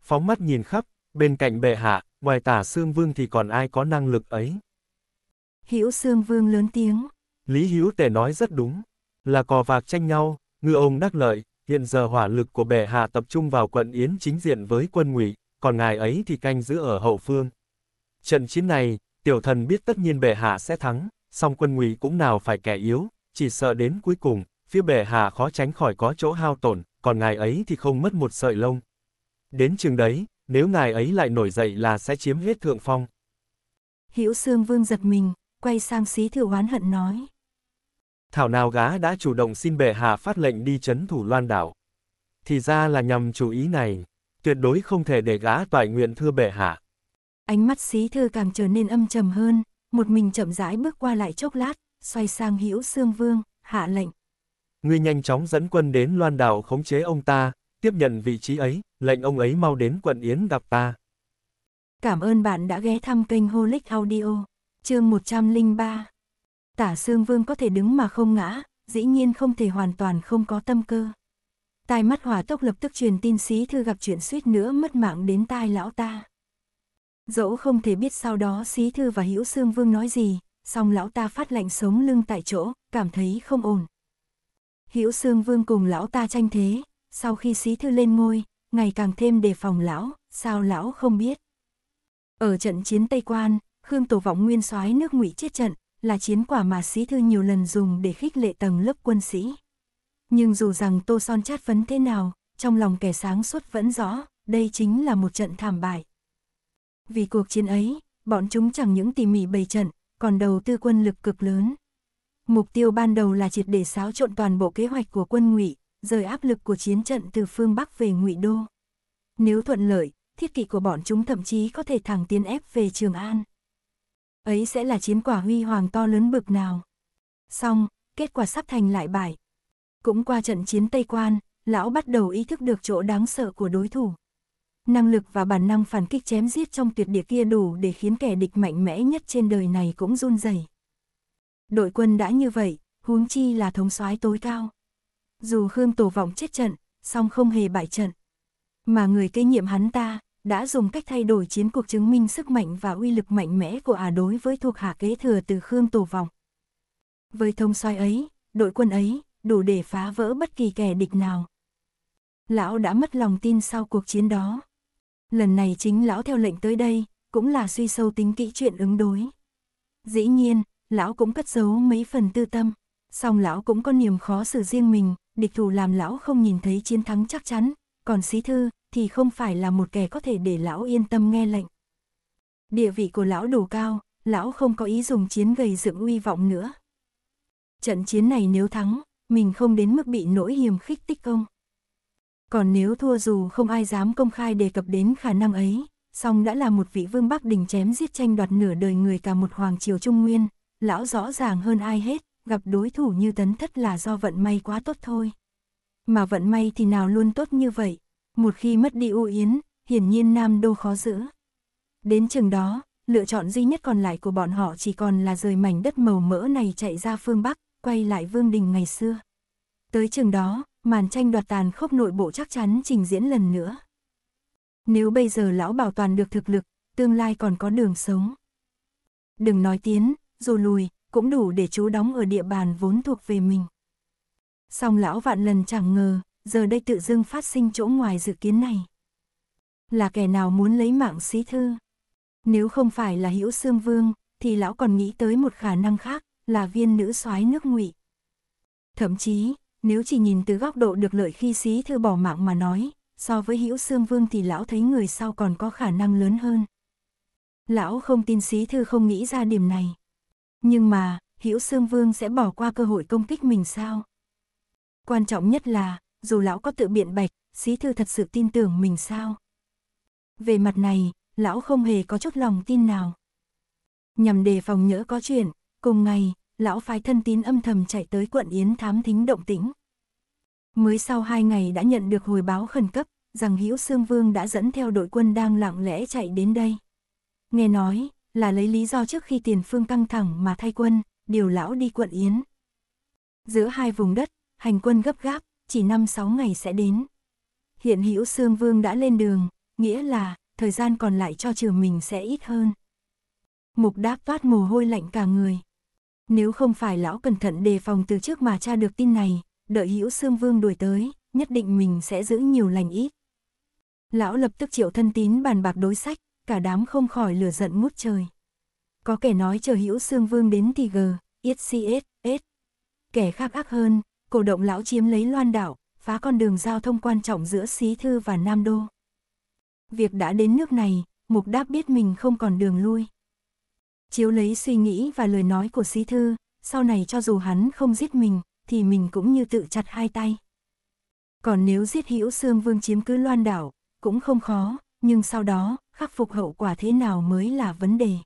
Phóng mắt nhìn khắp, bên cạnh bệ hạ, ngoài tả Sương Vương thì còn ai có năng lực ấy. Hữu Sương Vương lớn tiếng. Lý Hữu Tề nói rất đúng. Là cò vạc tranh nhau, ngư ông đắc lợi, hiện giờ hỏa lực của bệ hạ tập trung vào quận Yến chính diện với quân ngụy, còn ngài ấy thì canh giữ ở hậu phương. Trận chiến này, tiểu thần biết tất nhiên bệ hạ sẽ thắng, song quân ngụy cũng nào phải kẻ yếu, chỉ sợ đến cuối cùng, phía bệ hạ khó tránh khỏi có chỗ hao tổn, còn ngài ấy thì không mất một sợi lông. Đến chừng đấy, nếu ngài ấy lại nổi dậy là sẽ chiếm hết thượng phong. Hữu Sương Vương giật mình, quay sang xí thừa oán hận nói. Thảo nào gá đã chủ động xin bệ hạ phát lệnh đi chấn thủ loan đảo. Thì ra là nhằm chú ý này, tuyệt đối không thể để gá toại nguyện thưa bệ hạ. Ánh mắt xí thư càng trở nên âm trầm hơn, một mình chậm rãi bước qua lại chốc lát, xoay sang hữu xương vương, hạ lệnh. Ngươi nhanh chóng dẫn quân đến loan đảo khống chế ông ta, tiếp nhận vị trí ấy, lệnh ông ấy mau đến quận Yến gặp ta. Cảm ơn bạn đã ghé thăm kênh Holic Audio chương 103 Tả xương Vương có thể đứng mà không ngã, dĩ nhiên không thể hoàn toàn không có tâm cơ. Tai mắt hỏa tốc lập tức truyền tin xí thư gặp chuyện suýt nữa mất mạng đến tai lão ta. Dẫu không thể biết sau đó xí thư và hữu xương Vương nói gì, song lão ta phát lạnh sống lưng tại chỗ, cảm thấy không ổn. Hữu xương Vương cùng lão ta tranh thế, sau khi xí thư lên ngôi, ngày càng thêm đề phòng lão, sao lão không biết. Ở trận chiến Tây Quan, Khương Tổ Vọng nguyên soái nước Ngụy chết trận, là chiến quả mà sĩ thư nhiều lần dùng để khích lệ tầng lớp quân sĩ. Nhưng dù rằng Tô Son chát phấn thế nào, trong lòng kẻ sáng suốt vẫn rõ, đây chính là một trận thảm bại. Vì cuộc chiến ấy, bọn chúng chẳng những tỉ mỉ bày trận, còn đầu tư quân lực cực lớn. Mục tiêu ban đầu là triệt để xáo trộn toàn bộ kế hoạch của quân Ngụy, rời áp lực của chiến trận từ phương Bắc về Ngụy Đô. Nếu thuận lợi, thiết kỵ của bọn chúng thậm chí có thể thẳng tiến ép về Trường An ấy sẽ là chiến quả huy hoàng to lớn bực nào. Xong, kết quả sắp thành lại bại. Cũng qua trận chiến Tây Quan, lão bắt đầu ý thức được chỗ đáng sợ của đối thủ. Năng lực và bản năng phản kích chém giết trong tuyệt địa kia đủ để khiến kẻ địch mạnh mẽ nhất trên đời này cũng run rẩy. Đội quân đã như vậy, huống chi là thống soái tối cao. Dù Khương Tổ vọng chết trận, song không hề bại trận. Mà người kế nhiệm hắn ta, đã dùng cách thay đổi chiến cuộc chứng minh sức mạnh và uy lực mạnh mẽ của Ả đối với thuộc hạ kế thừa từ Khương Tổ Vọng. Với thông soái ấy, đội quân ấy, đủ để phá vỡ bất kỳ kẻ địch nào. Lão đã mất lòng tin sau cuộc chiến đó. Lần này chính lão theo lệnh tới đây, cũng là suy sâu tính kỹ chuyện ứng đối. Dĩ nhiên, lão cũng cất giấu mấy phần tư tâm, song lão cũng có niềm khó xử riêng mình, địch thủ làm lão không nhìn thấy chiến thắng chắc chắn, còn xí thư, thì không phải là một kẻ có thể để lão yên tâm nghe lệnh. Địa vị của lão đủ cao, lão không có ý dùng chiến gây dựng uy vọng nữa. Trận chiến này nếu thắng, mình không đến mức bị nỗi hiềm khích tích công. Còn nếu thua dù không ai dám công khai đề cập đến khả năng ấy, song đã là một vị vương Bắc Đình chém giết tranh đoạt nửa đời người cả một hoàng triều Trung Nguyên, lão rõ ràng hơn ai hết, gặp đối thủ như tấn thất là do vận may quá tốt thôi. Mà vận may thì nào luôn tốt như vậy, một khi mất đi U Yến, hiển nhiên Nam Đô khó giữ. Đến chừng đó, lựa chọn duy nhất còn lại của bọn họ chỉ còn là rời mảnh đất màu mỡ này chạy ra phương Bắc, quay lại Vương Đình ngày xưa. Tới chừng đó, màn tranh đoạt tàn khốc nội bộ chắc chắn trình diễn lần nữa. Nếu bây giờ lão bảo toàn được thực lực, tương lai còn có đường sống. Đừng nói tiến, dù lùi, cũng đủ để chú đóng ở địa bàn vốn thuộc về mình. Song lão vạn lần chẳng ngờ, giờ đây tự dưng phát sinh chỗ ngoài dự kiến này. Là kẻ nào muốn lấy mạng xí thư? Nếu không phải là hữu xương vương, thì lão còn nghĩ tới một khả năng khác, là viên nữ soái nước ngụy. Thậm chí, nếu chỉ nhìn từ góc độ được lợi khi xí thư bỏ mạng mà nói, so với hữu xương vương thì lão thấy người sau còn có khả năng lớn hơn. Lão không tin xí thư không nghĩ ra điểm này. Nhưng mà, hữu xương vương sẽ bỏ qua cơ hội công kích mình sao? Quan trọng nhất là, dù lão có tự biện bạch, sĩ thư thật sự tin tưởng mình sao? Về mặt này, lão không hề có chút lòng tin nào. Nhằm đề phòng nhỡ có chuyện, cùng ngày, lão phái thân tín âm thầm chạy tới quận Yến thám thính động tĩnh. Mới sau hai ngày đã nhận được hồi báo khẩn cấp, rằng Hữu Sương Vương đã dẫn theo đội quân đang lặng lẽ chạy đến đây. Nghe nói, là lấy lý do trước khi tiền phương căng thẳng mà thay quân, điều lão đi quận Yến. Giữa hai vùng đất, hành quân gấp gáp, chỉ 5-6 ngày sẽ đến. Hiện hữu Sương Vương đã lên đường, nghĩa là thời gian còn lại cho trường mình sẽ ít hơn. Mục đáp vát mồ hôi lạnh cả người. Nếu không phải lão cẩn thận đề phòng từ trước mà tra được tin này, đợi hữu Sương Vương đuổi tới, nhất định mình sẽ giữ nhiều lành ít. Lão lập tức triệu thân tín bàn bạc đối sách, cả đám không khỏi lửa giận ngút trời. Có kẻ nói chờ hữu Sương Vương đến thì gờ, ít si ít ít Kẻ khác ác hơn, cổ động lão chiếm lấy loan đảo, phá con đường giao thông quan trọng giữa Xí Thư và Nam Đô. Việc đã đến nước này, Mục Đáp biết mình không còn đường lui. Chiếu lấy suy nghĩ và lời nói của Xí Thư, sau này cho dù hắn không giết mình, thì mình cũng như tự chặt hai tay. Còn nếu giết hữu Sương Vương chiếm cứ loan đảo, cũng không khó, nhưng sau đó, khắc phục hậu quả thế nào mới là vấn đề.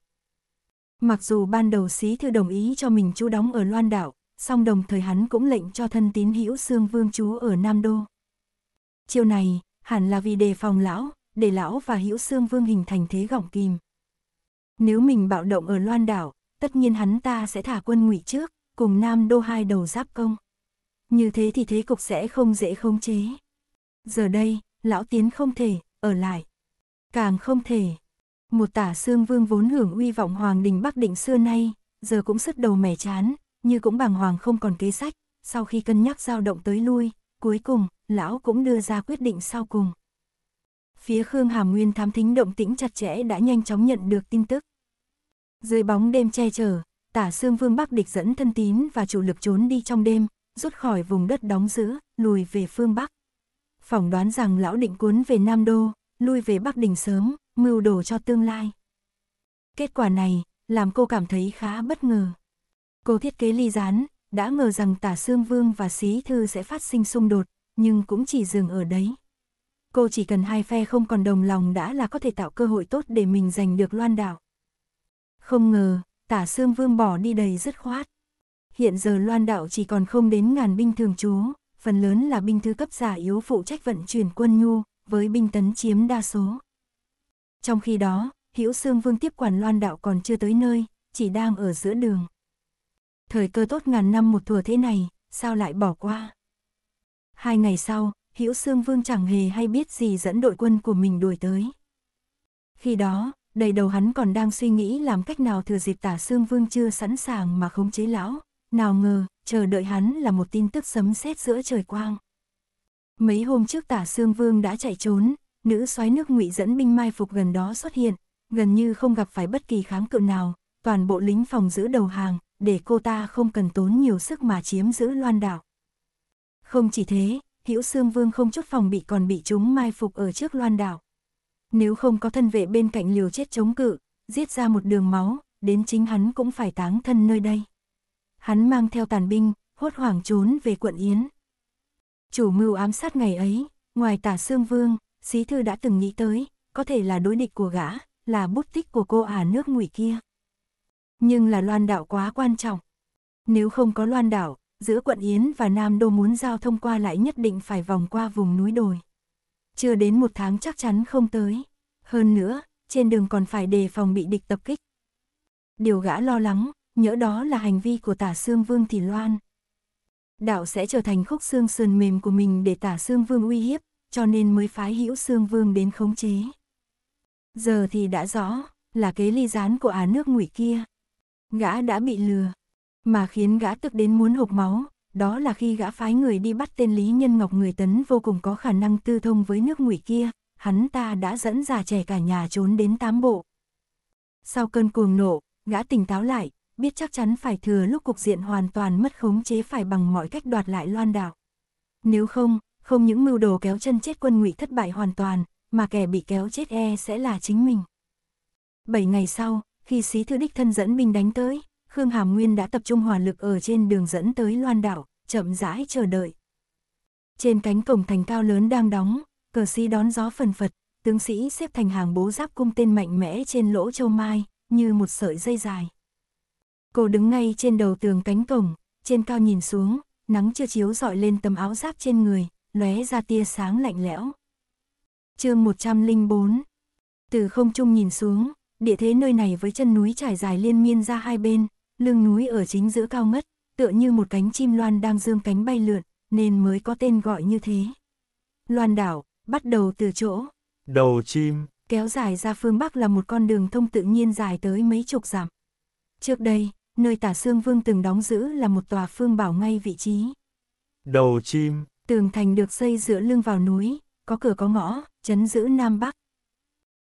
Mặc dù ban đầu Xí Thư đồng ý cho mình chú đóng ở loan đảo, song đồng thời hắn cũng lệnh cho thân tín hữu xương vương chú ở Nam Đô. chiêu này, hẳn là vì đề phòng lão, để lão và hữu xương vương hình thành thế gọng kìm. Nếu mình bạo động ở Loan Đảo, tất nhiên hắn ta sẽ thả quân ngụy trước, cùng Nam Đô hai đầu giáp công. Như thế thì thế cục sẽ không dễ khống chế. Giờ đây, lão tiến không thể, ở lại. Càng không thể. Một tả xương vương vốn hưởng uy vọng hoàng đình Bắc Định xưa nay, giờ cũng sứt đầu mẻ chán, như cũng bàng hoàng không còn kế sách, sau khi cân nhắc dao động tới lui, cuối cùng, lão cũng đưa ra quyết định sau cùng. Phía Khương Hàm Nguyên thám thính động tĩnh chặt chẽ đã nhanh chóng nhận được tin tức. Dưới bóng đêm che chở, tả xương vương Bắc địch dẫn thân tín và chủ lực trốn đi trong đêm, rút khỏi vùng đất đóng giữ, lùi về phương Bắc. Phỏng đoán rằng lão định cuốn về Nam Đô, lui về Bắc Đình sớm, mưu đồ cho tương lai. Kết quả này, làm cô cảm thấy khá bất ngờ. Cô thiết kế ly gián, đã ngờ rằng tả Sương Vương và Xí Thư sẽ phát sinh xung đột, nhưng cũng chỉ dừng ở đấy. Cô chỉ cần hai phe không còn đồng lòng đã là có thể tạo cơ hội tốt để mình giành được loan đảo. Không ngờ, tả Sương Vương bỏ đi đầy dứt khoát. Hiện giờ loan đảo chỉ còn không đến ngàn binh thường trú, phần lớn là binh thư cấp giả yếu phụ trách vận chuyển quân nhu, với binh tấn chiếm đa số. Trong khi đó, Hữu Sương Vương tiếp quản loan đảo còn chưa tới nơi, chỉ đang ở giữa đường thời cơ tốt ngàn năm một thừa thế này, sao lại bỏ qua. Hai ngày sau, Hữu Sương Vương chẳng hề hay biết gì dẫn đội quân của mình đuổi tới. Khi đó, đầy đầu hắn còn đang suy nghĩ làm cách nào thừa dịp tả Sương Vương chưa sẵn sàng mà khống chế lão, nào ngờ, chờ đợi hắn là một tin tức sấm sét giữa trời quang. Mấy hôm trước tả Sương Vương đã chạy trốn, nữ soái nước ngụy dẫn binh mai phục gần đó xuất hiện, gần như không gặp phải bất kỳ kháng cự nào, toàn bộ lính phòng giữ đầu hàng, để cô ta không cần tốn nhiều sức mà chiếm giữ loan đảo. Không chỉ thế, Hữu Sương Vương không chút phòng bị còn bị chúng mai phục ở trước loan đảo. Nếu không có thân vệ bên cạnh liều chết chống cự, giết ra một đường máu, đến chính hắn cũng phải táng thân nơi đây. Hắn mang theo tàn binh, hốt hoảng trốn về quận Yến. Chủ mưu ám sát ngày ấy, ngoài tả Sương Vương, Xí Thư đã từng nghĩ tới, có thể là đối địch của gã, là bút tích của cô à nước ngụy kia nhưng là loan đảo quá quan trọng. Nếu không có loan đảo, giữa quận Yến và Nam Đô muốn giao thông qua lại nhất định phải vòng qua vùng núi đồi. Chưa đến một tháng chắc chắn không tới. Hơn nữa, trên đường còn phải đề phòng bị địch tập kích. Điều gã lo lắng, nhỡ đó là hành vi của tả xương vương thì loan. Đạo sẽ trở thành khúc xương sườn mềm của mình để tả xương vương uy hiếp, cho nên mới phái hữu xương vương đến khống chế. Giờ thì đã rõ, là kế ly gián của á nước ngụy kia. Gã đã bị lừa. Mà khiến gã tức đến muốn hộp máu, đó là khi gã phái người đi bắt tên Lý Nhân Ngọc người Tấn vô cùng có khả năng tư thông với nước ngụy kia, hắn ta đã dẫn già trẻ cả nhà trốn đến tám bộ. Sau cơn cuồng nộ, gã tỉnh táo lại, biết chắc chắn phải thừa lúc cục diện hoàn toàn mất khống chế phải bằng mọi cách đoạt lại loan đảo. Nếu không, không những mưu đồ kéo chân chết quân ngụy thất bại hoàn toàn, mà kẻ bị kéo chết e sẽ là chính mình. Bảy ngày sau, khi xí thư đích thân dẫn binh đánh tới, Khương Hàm Nguyên đã tập trung hỏa lực ở trên đường dẫn tới loan đảo, chậm rãi chờ đợi. Trên cánh cổng thành cao lớn đang đóng, cờ sĩ đón gió phần phật, tướng sĩ xếp thành hàng bố giáp cung tên mạnh mẽ trên lỗ châu mai, như một sợi dây dài. Cô đứng ngay trên đầu tường cánh cổng, trên cao nhìn xuống, nắng chưa chiếu dọi lên tấm áo giáp trên người, lóe ra tia sáng lạnh lẽo. chương 104 Từ không trung nhìn xuống, Địa thế nơi này với chân núi trải dài liên miên ra hai bên, lưng núi ở chính giữa cao ngất, tựa như một cánh chim loan đang dương cánh bay lượn, nên mới có tên gọi như thế. Loan đảo, bắt đầu từ chỗ. Đầu chim. Kéo dài ra phương Bắc là một con đường thông tự nhiên dài tới mấy chục dặm. Trước đây, nơi tả xương vương từng đóng giữ là một tòa phương bảo ngay vị trí. Đầu chim. Tường thành được xây giữa lưng vào núi, có cửa có ngõ, chấn giữ Nam Bắc.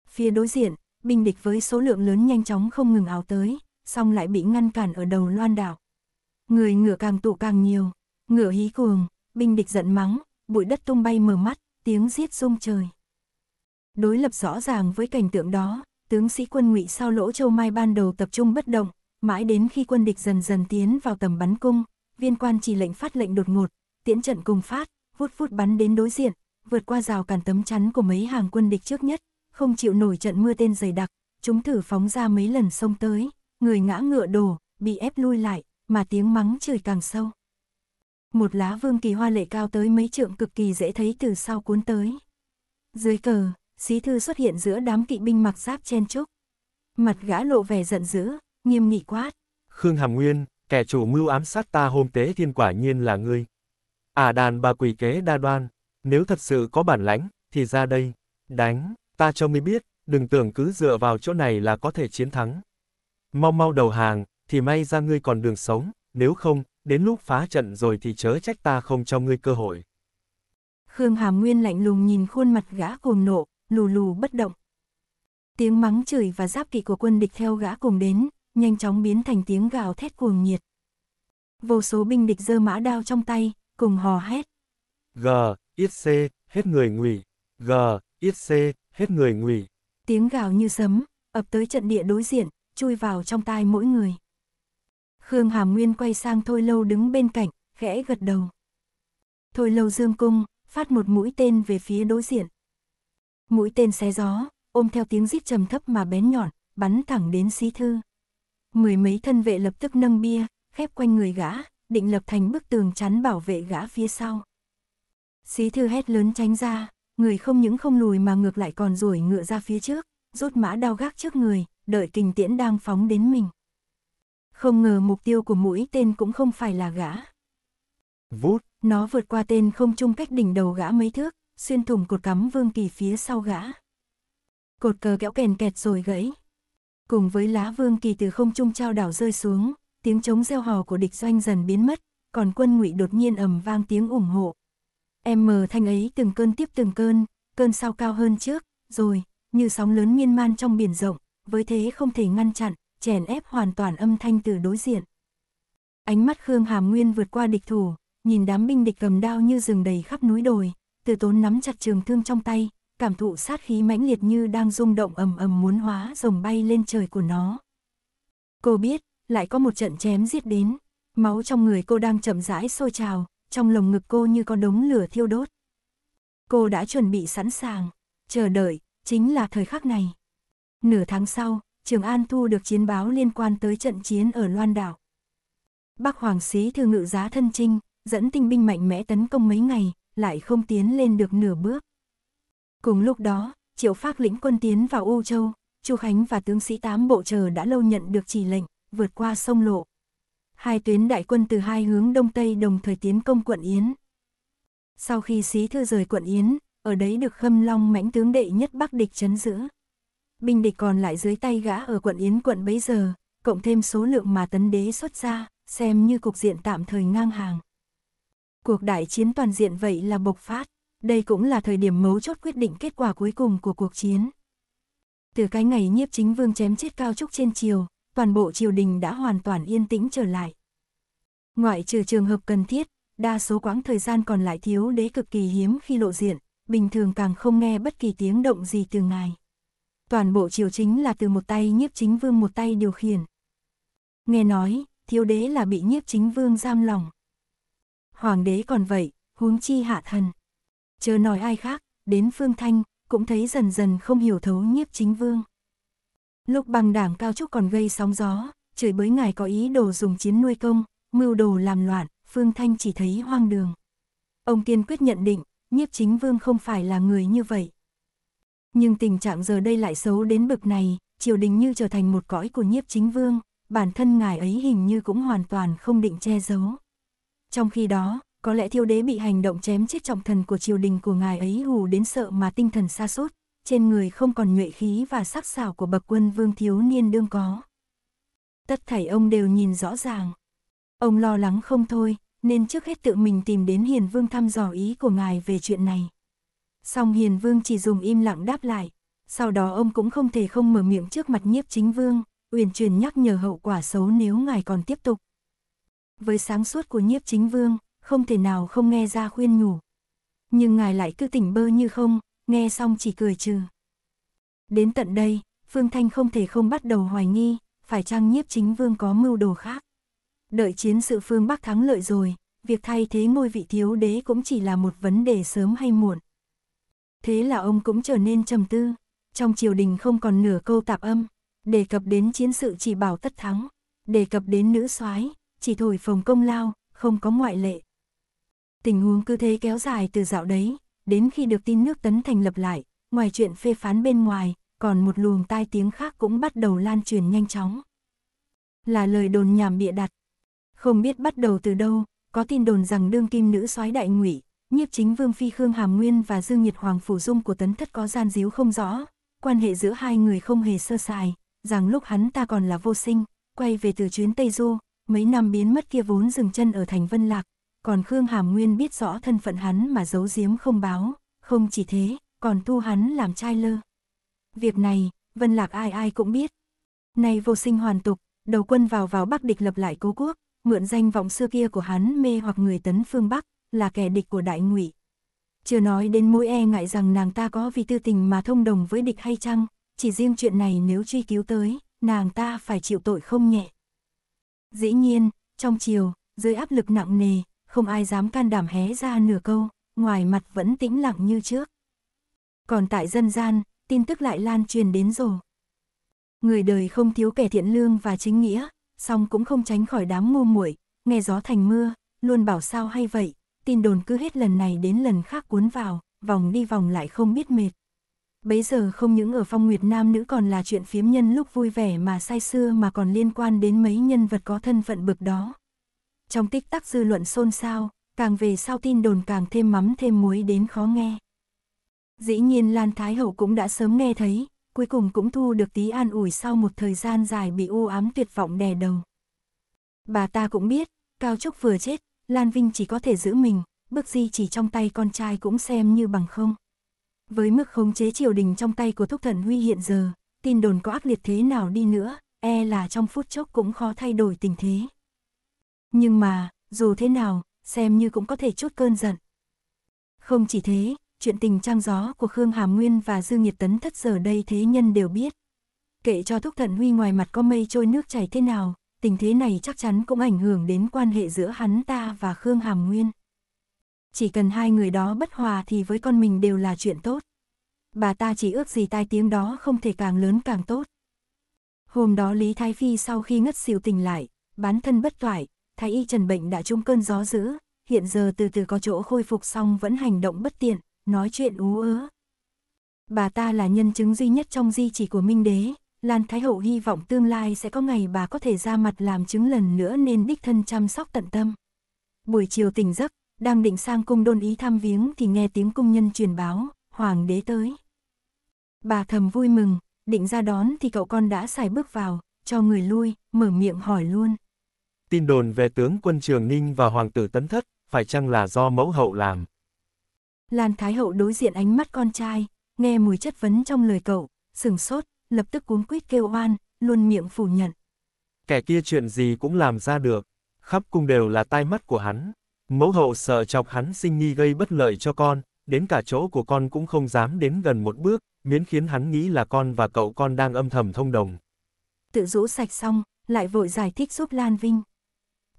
Phía đối diện, binh địch với số lượng lớn nhanh chóng không ngừng áo tới, xong lại bị ngăn cản ở đầu loan đảo. Người ngựa càng tụ càng nhiều, ngựa hí cuồng, binh địch giận mắng, bụi đất tung bay mờ mắt, tiếng giết rung trời. Đối lập rõ ràng với cảnh tượng đó, tướng sĩ quân ngụy sau lỗ châu mai ban đầu tập trung bất động, mãi đến khi quân địch dần dần tiến vào tầm bắn cung, viên quan chỉ lệnh phát lệnh đột ngột, tiễn trận cùng phát, vút vút bắn đến đối diện, vượt qua rào cản tấm chắn của mấy hàng quân địch trước nhất, không chịu nổi trận mưa tên dày đặc, chúng thử phóng ra mấy lần sông tới, người ngã ngựa đổ, bị ép lui lại, mà tiếng mắng trời càng sâu. Một lá vương kỳ hoa lệ cao tới mấy trượng cực kỳ dễ thấy từ sau cuốn tới. Dưới cờ, sĩ thư xuất hiện giữa đám kỵ binh mặc giáp chen trúc, Mặt gã lộ vẻ giận dữ, nghiêm nghị quát. Khương Hàm Nguyên, kẻ chủ mưu ám sát ta hôm tế thiên quả nhiên là ngươi. À đàn bà quỷ kế đa đoan, nếu thật sự có bản lãnh, thì ra đây, đánh. Ta cho mi biết, đừng tưởng cứ dựa vào chỗ này là có thể chiến thắng. Mau mau đầu hàng, thì may ra ngươi còn đường sống, nếu không, đến lúc phá trận rồi thì chớ trách ta không cho ngươi cơ hội. Khương Hàm Nguyên lạnh lùng nhìn khuôn mặt gã cồm nộ, lù lù bất động. Tiếng mắng chửi và giáp kỵ của quân địch theo gã cùng đến, nhanh chóng biến thành tiếng gào thét cuồng nhiệt. Vô số binh địch giơ mã đao trong tay, cùng hò hét. G, ít C, hết người ngụy. G, ít C, hết người ngụy. Tiếng gào như sấm, ập tới trận địa đối diện, chui vào trong tai mỗi người. Khương Hàm Nguyên quay sang Thôi Lâu đứng bên cạnh, khẽ gật đầu. Thôi Lâu dương cung, phát một mũi tên về phía đối diện. Mũi tên xé gió, ôm theo tiếng rít trầm thấp mà bén nhọn, bắn thẳng đến xí thư. Mười mấy thân vệ lập tức nâng bia, khép quanh người gã, định lập thành bức tường chắn bảo vệ gã phía sau. xí thư hét lớn tránh ra, người không những không lùi mà ngược lại còn duỗi ngựa ra phía trước, rút mã đao gác trước người, đợi kình tiễn đang phóng đến mình. Không ngờ mục tiêu của mũi tên cũng không phải là gã. Vút, nó vượt qua tên không trung cách đỉnh đầu gã mấy thước, xuyên thủng cột cắm vương kỳ phía sau gã. Cột cờ kéo kèn kẹt rồi gãy. Cùng với lá vương kỳ từ không trung trao đảo rơi xuống, tiếng chống reo hò của địch doanh dần biến mất, còn quân ngụy đột nhiên ầm vang tiếng ủng hộ, Em mờ thanh ấy từng cơn tiếp từng cơn, cơn sau cao hơn trước, rồi, như sóng lớn miên man trong biển rộng, với thế không thể ngăn chặn, chèn ép hoàn toàn âm thanh từ đối diện. Ánh mắt Khương Hàm Nguyên vượt qua địch thủ, nhìn đám binh địch cầm đao như rừng đầy khắp núi đồi, từ tốn nắm chặt trường thương trong tay, cảm thụ sát khí mãnh liệt như đang rung động ầm ầm muốn hóa rồng bay lên trời của nó. Cô biết, lại có một trận chém giết đến, máu trong người cô đang chậm rãi sôi trào, trong lồng ngực cô như có đống lửa thiêu đốt. Cô đã chuẩn bị sẵn sàng, chờ đợi, chính là thời khắc này. Nửa tháng sau, Trường An thu được chiến báo liên quan tới trận chiến ở Loan Đảo. Bắc Hoàng sĩ thư ngự giá thân trinh, dẫn tinh binh mạnh mẽ tấn công mấy ngày, lại không tiến lên được nửa bước. Cùng lúc đó, Triệu Phác lĩnh quân tiến vào U Châu, Chu Khánh và tướng sĩ tám bộ chờ đã lâu nhận được chỉ lệnh, vượt qua sông Lộ, hai tuyến đại quân từ hai hướng đông tây đồng thời tiến công quận Yến. Sau khi xí thư rời quận Yến, ở đấy được khâm long mãnh tướng đệ nhất bắc địch chấn giữ. Binh địch còn lại dưới tay gã ở quận Yến quận bấy giờ, cộng thêm số lượng mà tấn đế xuất ra, xem như cục diện tạm thời ngang hàng. Cuộc đại chiến toàn diện vậy là bộc phát, đây cũng là thời điểm mấu chốt quyết định kết quả cuối cùng của cuộc chiến. Từ cái ngày nhiếp chính vương chém chết cao trúc trên chiều, toàn bộ triều đình đã hoàn toàn yên tĩnh trở lại. Ngoại trừ trường hợp cần thiết, đa số quãng thời gian còn lại thiếu đế cực kỳ hiếm khi lộ diện, bình thường càng không nghe bất kỳ tiếng động gì từ ngài. Toàn bộ triều chính là từ một tay nhiếp chính vương một tay điều khiển. Nghe nói, thiếu đế là bị nhiếp chính vương giam lòng. Hoàng đế còn vậy, huống chi hạ thần. Chớ nói ai khác, đến phương thanh, cũng thấy dần dần không hiểu thấu nhiếp chính vương. Lúc băng đảng cao trúc còn gây sóng gió, trời bới ngài có ý đồ dùng chiến nuôi công, mưu đồ làm loạn, Phương Thanh chỉ thấy hoang đường. Ông kiên quyết nhận định, nhiếp chính vương không phải là người như vậy. Nhưng tình trạng giờ đây lại xấu đến bực này, triều đình như trở thành một cõi của nhiếp chính vương, bản thân ngài ấy hình như cũng hoàn toàn không định che giấu. Trong khi đó, có lẽ thiêu đế bị hành động chém chết trọng thần của triều đình của ngài ấy hù đến sợ mà tinh thần xa sút trên người không còn nhuệ khí và sắc sảo của bậc quân vương thiếu niên đương có. Tất thảy ông đều nhìn rõ ràng. Ông lo lắng không thôi, nên trước hết tự mình tìm đến Hiền Vương thăm dò ý của ngài về chuyện này. Song Hiền Vương chỉ dùng im lặng đáp lại, sau đó ông cũng không thể không mở miệng trước mặt nhiếp chính vương, uyển truyền nhắc nhở hậu quả xấu nếu ngài còn tiếp tục. Với sáng suốt của nhiếp chính vương, không thể nào không nghe ra khuyên nhủ. Nhưng ngài lại cứ tỉnh bơ như không, nghe xong chỉ cười trừ. Đến tận đây, Phương Thanh không thể không bắt đầu hoài nghi, phải chăng nhiếp chính vương có mưu đồ khác. Đợi chiến sự phương Bắc thắng lợi rồi, việc thay thế ngôi vị thiếu đế cũng chỉ là một vấn đề sớm hay muộn. Thế là ông cũng trở nên trầm tư, trong triều đình không còn nửa câu tạp âm, đề cập đến chiến sự chỉ bảo tất thắng, đề cập đến nữ soái chỉ thổi phồng công lao, không có ngoại lệ. Tình huống cứ thế kéo dài từ dạo đấy, đến khi được tin nước Tấn thành lập lại, ngoài chuyện phê phán bên ngoài, còn một luồng tai tiếng khác cũng bắt đầu lan truyền nhanh chóng. Là lời đồn nhảm bịa đặt. Không biết bắt đầu từ đâu, có tin đồn rằng đương kim nữ soái đại ngụy, nhiếp chính vương phi Khương Hàm Nguyên và Dương Nhiệt Hoàng Phủ Dung của Tấn Thất có gian díu không rõ, quan hệ giữa hai người không hề sơ sài, rằng lúc hắn ta còn là vô sinh, quay về từ chuyến Tây Du, mấy năm biến mất kia vốn dừng chân ở thành Vân Lạc, còn Khương Hàm Nguyên biết rõ thân phận hắn mà giấu giếm không báo, không chỉ thế, còn thu hắn làm trai lơ. Việc này, Vân Lạc ai ai cũng biết. Nay vô sinh hoàn tục, đầu quân vào vào Bắc địch lập lại cố quốc, mượn danh vọng xưa kia của hắn mê hoặc người tấn phương Bắc, là kẻ địch của đại ngụy. Chưa nói đến mối e ngại rằng nàng ta có vì tư tình mà thông đồng với địch hay chăng, chỉ riêng chuyện này nếu truy cứu tới, nàng ta phải chịu tội không nhẹ. Dĩ nhiên, trong chiều, dưới áp lực nặng nề, không ai dám can đảm hé ra nửa câu, ngoài mặt vẫn tĩnh lặng như trước. Còn tại dân gian, tin tức lại lan truyền đến rồi. Người đời không thiếu kẻ thiện lương và chính nghĩa, song cũng không tránh khỏi đám ngu muội, nghe gió thành mưa, luôn bảo sao hay vậy, tin đồn cứ hết lần này đến lần khác cuốn vào, vòng đi vòng lại không biết mệt. Bấy giờ không những ở phong nguyệt nam nữ còn là chuyện phiếm nhân lúc vui vẻ mà say xưa mà còn liên quan đến mấy nhân vật có thân phận bực đó trong tích tắc dư luận xôn xao, càng về sau tin đồn càng thêm mắm thêm muối đến khó nghe. Dĩ nhiên Lan Thái Hậu cũng đã sớm nghe thấy, cuối cùng cũng thu được tí an ủi sau một thời gian dài bị u ám tuyệt vọng đè đầu. Bà ta cũng biết, Cao Trúc vừa chết, Lan Vinh chỉ có thể giữ mình, bước di chỉ trong tay con trai cũng xem như bằng không. Với mức khống chế triều đình trong tay của Thúc Thần Huy hiện giờ, tin đồn có ác liệt thế nào đi nữa, e là trong phút chốc cũng khó thay đổi tình thế. Nhưng mà, dù thế nào, xem như cũng có thể chút cơn giận. Không chỉ thế, chuyện tình trăng gió của Khương Hàm Nguyên và Dương Nhiệt Tấn thất giờ đây thế nhân đều biết. kể cho Thúc Thận Huy ngoài mặt có mây trôi nước chảy thế nào, tình thế này chắc chắn cũng ảnh hưởng đến quan hệ giữa hắn ta và Khương Hàm Nguyên. Chỉ cần hai người đó bất hòa thì với con mình đều là chuyện tốt. Bà ta chỉ ước gì tai tiếng đó không thể càng lớn càng tốt. Hôm đó Lý Thái Phi sau khi ngất xỉu tỉnh lại, bán thân bất toại, thái y trần bệnh đã chung cơn gió dữ, hiện giờ từ từ có chỗ khôi phục xong vẫn hành động bất tiện, nói chuyện ú ớ. Bà ta là nhân chứng duy nhất trong di chỉ của Minh Đế, Lan Thái Hậu hy vọng tương lai sẽ có ngày bà có thể ra mặt làm chứng lần nữa nên đích thân chăm sóc tận tâm. Buổi chiều tỉnh giấc, đang định sang cung đôn ý thăm viếng thì nghe tiếng cung nhân truyền báo, Hoàng đế tới. Bà thầm vui mừng, định ra đón thì cậu con đã xài bước vào, cho người lui, mở miệng hỏi luôn, tin đồn về tướng quân Trường Ninh và hoàng tử Tấn Thất, phải chăng là do mẫu hậu làm? Lan Thái Hậu đối diện ánh mắt con trai, nghe mùi chất vấn trong lời cậu, sừng sốt, lập tức cuống quýt kêu oan, luôn miệng phủ nhận. Kẻ kia chuyện gì cũng làm ra được, khắp cung đều là tai mắt của hắn. Mẫu hậu sợ chọc hắn sinh nghi gây bất lợi cho con, đến cả chỗ của con cũng không dám đến gần một bước, miễn khiến hắn nghĩ là con và cậu con đang âm thầm thông đồng. Tự rũ sạch xong, lại vội giải thích giúp Lan Vinh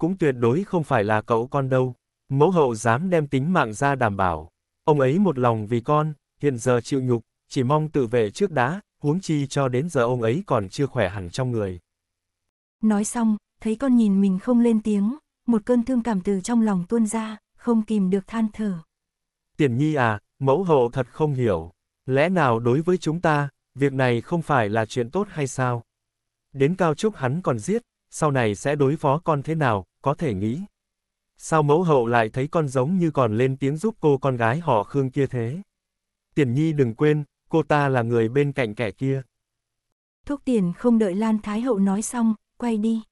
cũng tuyệt đối không phải là cậu con đâu. Mẫu hậu dám đem tính mạng ra đảm bảo. Ông ấy một lòng vì con, hiện giờ chịu nhục, chỉ mong tự vệ trước đá, huống chi cho đến giờ ông ấy còn chưa khỏe hẳn trong người. Nói xong, thấy con nhìn mình không lên tiếng, một cơn thương cảm từ trong lòng tuôn ra, không kìm được than thở. Tiền nhi à, mẫu hậu thật không hiểu, lẽ nào đối với chúng ta, việc này không phải là chuyện tốt hay sao? Đến cao trúc hắn còn giết, sau này sẽ đối phó con thế nào, có thể nghĩ. Sao mẫu hậu lại thấy con giống như còn lên tiếng giúp cô con gái họ Khương kia thế? Tiền Nhi đừng quên, cô ta là người bên cạnh kẻ kia. Thúc tiền không đợi Lan Thái Hậu nói xong, quay đi.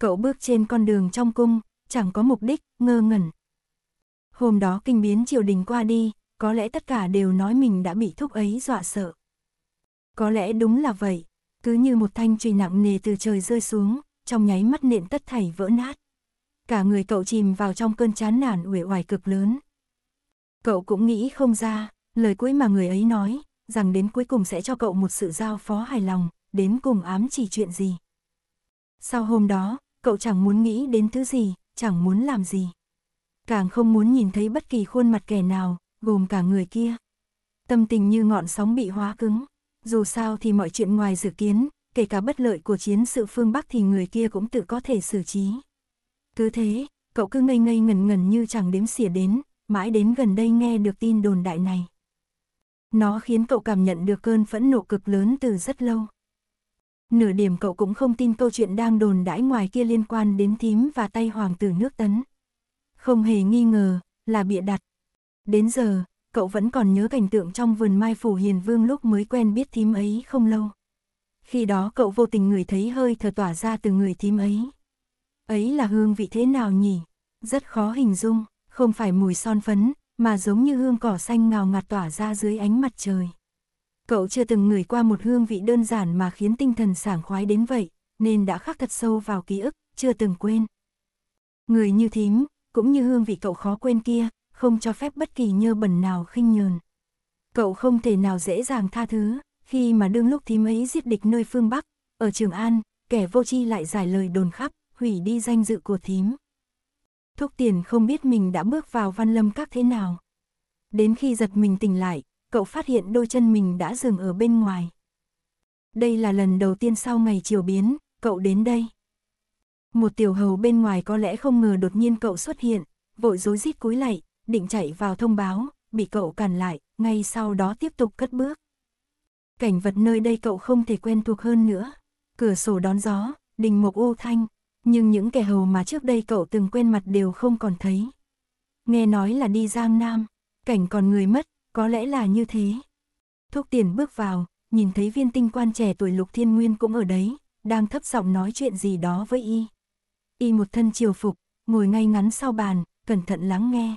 Cậu bước trên con đường trong cung, chẳng có mục đích, ngơ ngẩn. Hôm đó kinh biến triều đình qua đi, có lẽ tất cả đều nói mình đã bị thúc ấy dọa sợ. Có lẽ đúng là vậy, cứ như một thanh truy nặng nề từ trời rơi xuống, trong nháy mắt nện tất thảy vỡ nát. Cả người cậu chìm vào trong cơn chán nản uể oải cực lớn. Cậu cũng nghĩ không ra, lời cuối mà người ấy nói, rằng đến cuối cùng sẽ cho cậu một sự giao phó hài lòng, đến cùng ám chỉ chuyện gì. Sau hôm đó, cậu chẳng muốn nghĩ đến thứ gì, chẳng muốn làm gì. Càng không muốn nhìn thấy bất kỳ khuôn mặt kẻ nào, gồm cả người kia. Tâm tình như ngọn sóng bị hóa cứng. Dù sao thì mọi chuyện ngoài dự kiến, kể cả bất lợi của chiến sự phương Bắc thì người kia cũng tự có thể xử trí. Cứ thế, cậu cứ ngây ngây ngần ngần như chẳng đếm xỉa đến, mãi đến gần đây nghe được tin đồn đại này. Nó khiến cậu cảm nhận được cơn phẫn nộ cực lớn từ rất lâu. Nửa điểm cậu cũng không tin câu chuyện đang đồn đãi ngoài kia liên quan đến thím và tay hoàng tử nước tấn. Không hề nghi ngờ, là bịa đặt. Đến giờ, cậu vẫn còn nhớ cảnh tượng trong vườn mai phủ hiền vương lúc mới quen biết thím ấy không lâu khi đó cậu vô tình ngửi thấy hơi thở tỏa ra từ người thím ấy. Ấy là hương vị thế nào nhỉ? Rất khó hình dung, không phải mùi son phấn, mà giống như hương cỏ xanh ngào ngạt tỏa ra dưới ánh mặt trời. Cậu chưa từng ngửi qua một hương vị đơn giản mà khiến tinh thần sảng khoái đến vậy, nên đã khắc thật sâu vào ký ức, chưa từng quên. Người như thím, cũng như hương vị cậu khó quên kia, không cho phép bất kỳ nhơ bẩn nào khinh nhờn. Cậu không thể nào dễ dàng tha thứ, khi mà đương lúc thím ấy giết địch nơi phương Bắc, ở Trường An, kẻ vô tri lại giải lời đồn khắp, hủy đi danh dự của thím. Thúc tiền không biết mình đã bước vào văn lâm các thế nào. Đến khi giật mình tỉnh lại, cậu phát hiện đôi chân mình đã dừng ở bên ngoài. Đây là lần đầu tiên sau ngày chiều biến, cậu đến đây. Một tiểu hầu bên ngoài có lẽ không ngờ đột nhiên cậu xuất hiện, vội rối rít cúi lạy, định chạy vào thông báo, bị cậu cản lại, ngay sau đó tiếp tục cất bước. Cảnh vật nơi đây cậu không thể quen thuộc hơn nữa. Cửa sổ đón gió, đình mục ô thanh, nhưng những kẻ hầu mà trước đây cậu từng quen mặt đều không còn thấy. Nghe nói là đi Giang Nam, cảnh còn người mất, có lẽ là như thế. Thúc tiền bước vào, nhìn thấy viên tinh quan trẻ tuổi Lục Thiên Nguyên cũng ở đấy, đang thấp giọng nói chuyện gì đó với y. Y một thân triều phục, ngồi ngay ngắn sau bàn, cẩn thận lắng nghe.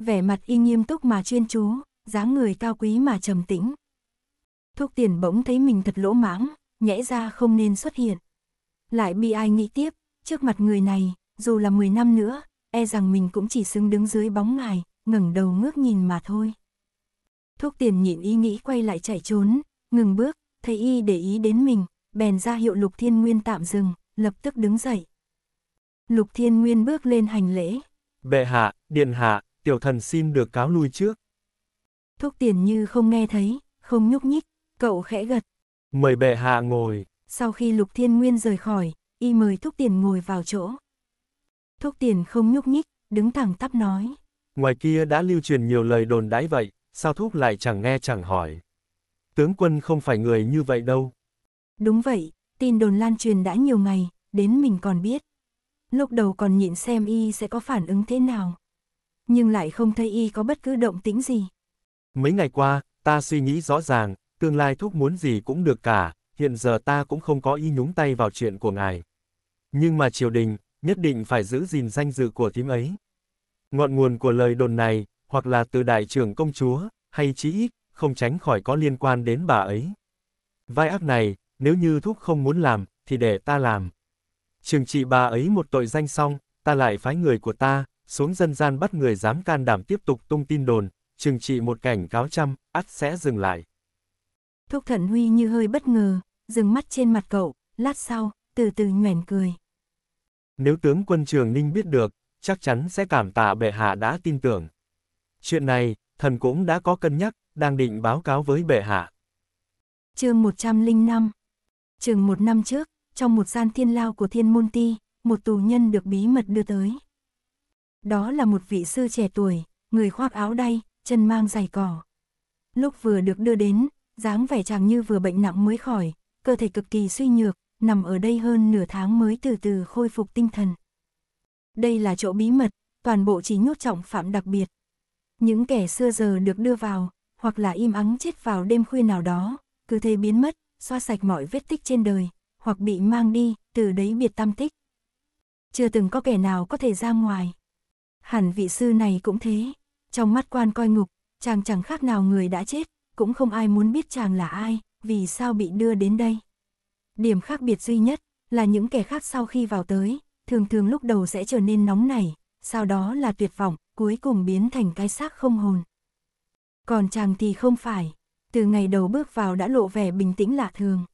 Vẻ mặt y nghiêm túc mà chuyên chú, dáng người cao quý mà trầm tĩnh. Thuốc tiền bỗng thấy mình thật lỗ mãng, nhẽ ra không nên xuất hiện. Lại bị ai nghĩ tiếp, trước mặt người này, dù là 10 năm nữa, e rằng mình cũng chỉ xứng đứng dưới bóng ngài, ngẩng đầu ngước nhìn mà thôi. Thuốc tiền nhịn ý nghĩ quay lại chạy trốn, ngừng bước, thấy y để ý đến mình, bèn ra hiệu lục thiên nguyên tạm dừng, lập tức đứng dậy. Lục thiên nguyên bước lên hành lễ. Bệ hạ, điện hạ, tiểu thần xin được cáo lui trước. Thuốc tiền như không nghe thấy, không nhúc nhích, Cậu khẽ gật. Mời bệ hạ ngồi. Sau khi Lục Thiên Nguyên rời khỏi, y mời Thúc Tiền ngồi vào chỗ. Thúc Tiền không nhúc nhích, đứng thẳng tắp nói. Ngoài kia đã lưu truyền nhiều lời đồn đãi vậy, sao Thúc lại chẳng nghe chẳng hỏi. Tướng quân không phải người như vậy đâu. Đúng vậy, tin đồn lan truyền đã nhiều ngày, đến mình còn biết. Lúc đầu còn nhịn xem y sẽ có phản ứng thế nào. Nhưng lại không thấy y có bất cứ động tĩnh gì. Mấy ngày qua, ta suy nghĩ rõ ràng, tương lai thúc muốn gì cũng được cả, hiện giờ ta cũng không có ý nhúng tay vào chuyện của ngài. Nhưng mà triều đình, nhất định phải giữ gìn danh dự của thím ấy. Ngọn nguồn của lời đồn này, hoặc là từ đại trưởng công chúa, hay chí ít, không tránh khỏi có liên quan đến bà ấy. Vai ác này, nếu như thúc không muốn làm, thì để ta làm. Trường trị bà ấy một tội danh xong, ta lại phái người của ta, xuống dân gian bắt người dám can đảm tiếp tục tung tin đồn, trừng trị một cảnh cáo trăm, ắt sẽ dừng lại. Thúc Thận Huy như hơi bất ngờ, dừng mắt trên mặt cậu, lát sau, từ từ nhoẻn cười. Nếu tướng quân Trường Ninh biết được, chắc chắn sẽ cảm tạ bệ hạ đã tin tưởng. Chuyện này, thần cũng đã có cân nhắc, đang định báo cáo với bệ hạ. Chương 105 Chừng một năm trước, trong một gian thiên lao của thiên môn ti, một tù nhân được bí mật đưa tới. Đó là một vị sư trẻ tuổi, người khoác áo đay, chân mang giày cỏ. Lúc vừa được đưa đến, dáng vẻ chàng như vừa bệnh nặng mới khỏi, cơ thể cực kỳ suy nhược, nằm ở đây hơn nửa tháng mới từ từ khôi phục tinh thần. Đây là chỗ bí mật, toàn bộ chỉ nhốt trọng phạm đặc biệt. Những kẻ xưa giờ được đưa vào, hoặc là im ắng chết vào đêm khuya nào đó, cứ thế biến mất, xoa sạch mọi vết tích trên đời, hoặc bị mang đi, từ đấy biệt tam tích. Chưa từng có kẻ nào có thể ra ngoài. Hẳn vị sư này cũng thế, trong mắt quan coi ngục, chàng chẳng khác nào người đã chết, cũng không ai muốn biết chàng là ai, vì sao bị đưa đến đây. Điểm khác biệt duy nhất là những kẻ khác sau khi vào tới, thường thường lúc đầu sẽ trở nên nóng nảy, sau đó là tuyệt vọng, cuối cùng biến thành cái xác không hồn. Còn chàng thì không phải, từ ngày đầu bước vào đã lộ vẻ bình tĩnh lạ thường.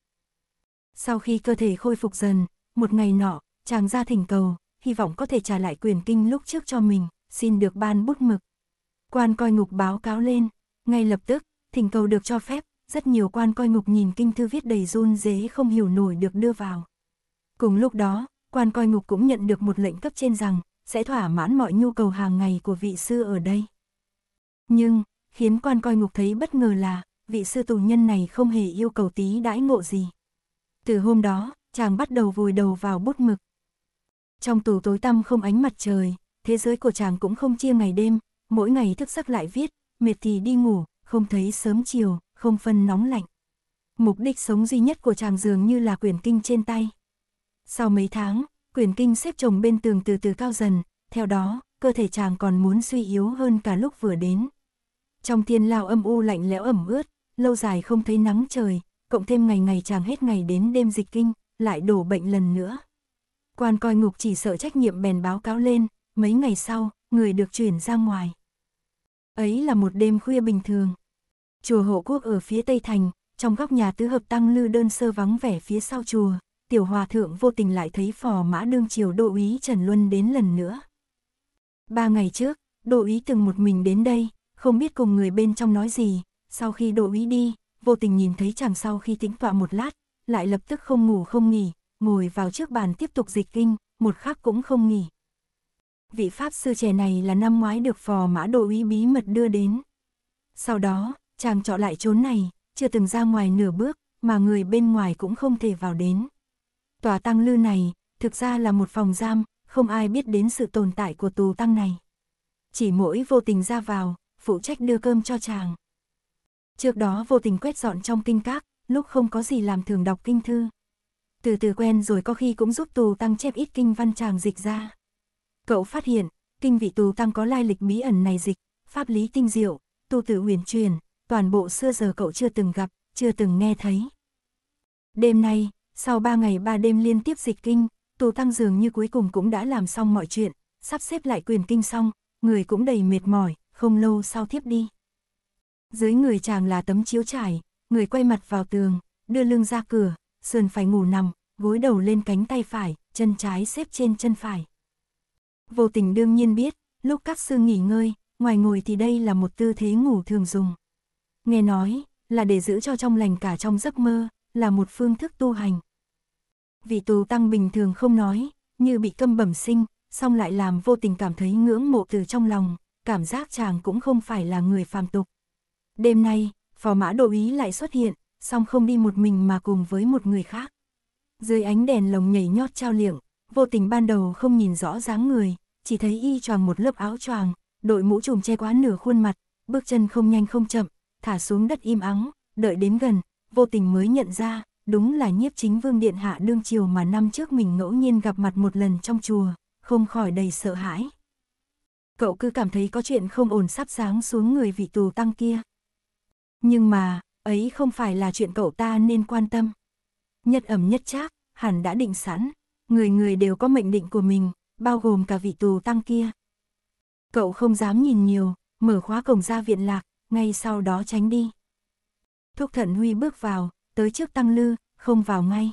Sau khi cơ thể khôi phục dần, một ngày nọ, chàng ra thỉnh cầu, hy vọng có thể trả lại quyền kinh lúc trước cho mình, xin được ban bút mực. Quan coi ngục báo cáo lên, ngay lập tức, thỉnh cầu được cho phép, rất nhiều quan coi ngục nhìn kinh thư viết đầy run dế không hiểu nổi được đưa vào. Cùng lúc đó, quan coi ngục cũng nhận được một lệnh cấp trên rằng, sẽ thỏa mãn mọi nhu cầu hàng ngày của vị sư ở đây. Nhưng, khiến quan coi ngục thấy bất ngờ là, vị sư tù nhân này không hề yêu cầu tí đãi ngộ gì. Từ hôm đó, chàng bắt đầu vùi đầu vào bút mực. Trong tù tối tăm không ánh mặt trời, thế giới của chàng cũng không chia ngày đêm, mỗi ngày thức giấc lại viết, mệt thì đi ngủ, không thấy sớm chiều, không phân nóng lạnh. Mục đích sống duy nhất của chàng dường như là quyển kinh trên tay. Sau mấy tháng, quyển kinh xếp chồng bên tường từ từ cao dần, theo đó, cơ thể chàng còn muốn suy yếu hơn cả lúc vừa đến. Trong thiên lao âm u lạnh lẽo ẩm ướt, lâu dài không thấy nắng trời, cộng thêm ngày ngày chàng hết ngày đến đêm dịch kinh, lại đổ bệnh lần nữa. Quan coi ngục chỉ sợ trách nhiệm bèn báo cáo lên, mấy ngày sau, người được chuyển ra ngoài. Ấy là một đêm khuya bình thường. Chùa Hộ Quốc ở phía Tây Thành, trong góc nhà tứ hợp tăng lư đơn sơ vắng vẻ phía sau chùa, tiểu hòa thượng vô tình lại thấy phò mã đương triều đô úy Trần Luân đến lần nữa. Ba ngày trước, đô úy từng một mình đến đây, không biết cùng người bên trong nói gì, sau khi đô úy đi, vô tình nhìn thấy chàng sau khi tĩnh tọa một lát, lại lập tức không ngủ không nghỉ, ngồi vào trước bàn tiếp tục dịch kinh, một khắc cũng không nghỉ. Vị Pháp sư trẻ này là năm ngoái được phò mã đô úy bí mật đưa đến. Sau đó, chàng trọ lại trốn này, chưa từng ra ngoài nửa bước, mà người bên ngoài cũng không thể vào đến. Tòa tăng lư này, thực ra là một phòng giam, không ai biết đến sự tồn tại của tù tăng này. Chỉ mỗi vô tình ra vào, phụ trách đưa cơm cho chàng. Trước đó vô tình quét dọn trong kinh các, lúc không có gì làm thường đọc kinh thư. Từ từ quen rồi có khi cũng giúp tù tăng chép ít kinh văn chàng dịch ra. Cậu phát hiện, kinh vị tù tăng có lai lịch bí ẩn này dịch, pháp lý tinh diệu, tu tử huyền truyền, toàn bộ xưa giờ cậu chưa từng gặp, chưa từng nghe thấy. Đêm nay, sau ba ngày ba đêm liên tiếp dịch kinh, tù tăng dường như cuối cùng cũng đã làm xong mọi chuyện, sắp xếp lại quyền kinh xong, người cũng đầy mệt mỏi, không lâu sau thiếp đi. Dưới người chàng là tấm chiếu trải, người quay mặt vào tường, đưa lưng ra cửa, sườn phải ngủ nằm, gối đầu lên cánh tay phải, chân trái xếp trên chân phải. Vô tình đương nhiên biết, lúc các sư nghỉ ngơi, ngoài ngồi thì đây là một tư thế ngủ thường dùng. Nghe nói, là để giữ cho trong lành cả trong giấc mơ, là một phương thức tu hành. Vị tù tăng bình thường không nói, như bị câm bẩm sinh, song lại làm vô tình cảm thấy ngưỡng mộ từ trong lòng, cảm giác chàng cũng không phải là người phàm tục. Đêm nay, phò mã đồ ý lại xuất hiện, song không đi một mình mà cùng với một người khác. Dưới ánh đèn lồng nhảy nhót trao liệng, vô tình ban đầu không nhìn rõ dáng người, chỉ thấy y choàng một lớp áo choàng, đội mũ trùm che quá nửa khuôn mặt, bước chân không nhanh không chậm, thả xuống đất im ắng, đợi đến gần, vô tình mới nhận ra, đúng là nhiếp chính vương điện hạ đương chiều mà năm trước mình ngẫu nhiên gặp mặt một lần trong chùa, không khỏi đầy sợ hãi. Cậu cứ cảm thấy có chuyện không ổn sắp sáng xuống người vị tù tăng kia. Nhưng mà, ấy không phải là chuyện cậu ta nên quan tâm. Nhất ẩm nhất trác, hẳn đã định sẵn, người người đều có mệnh định của mình, bao gồm cả vị tù tăng kia. Cậu không dám nhìn nhiều, mở khóa cổng ra viện lạc, ngay sau đó tránh đi. Thúc thận huy bước vào, tới trước tăng lư, không vào ngay.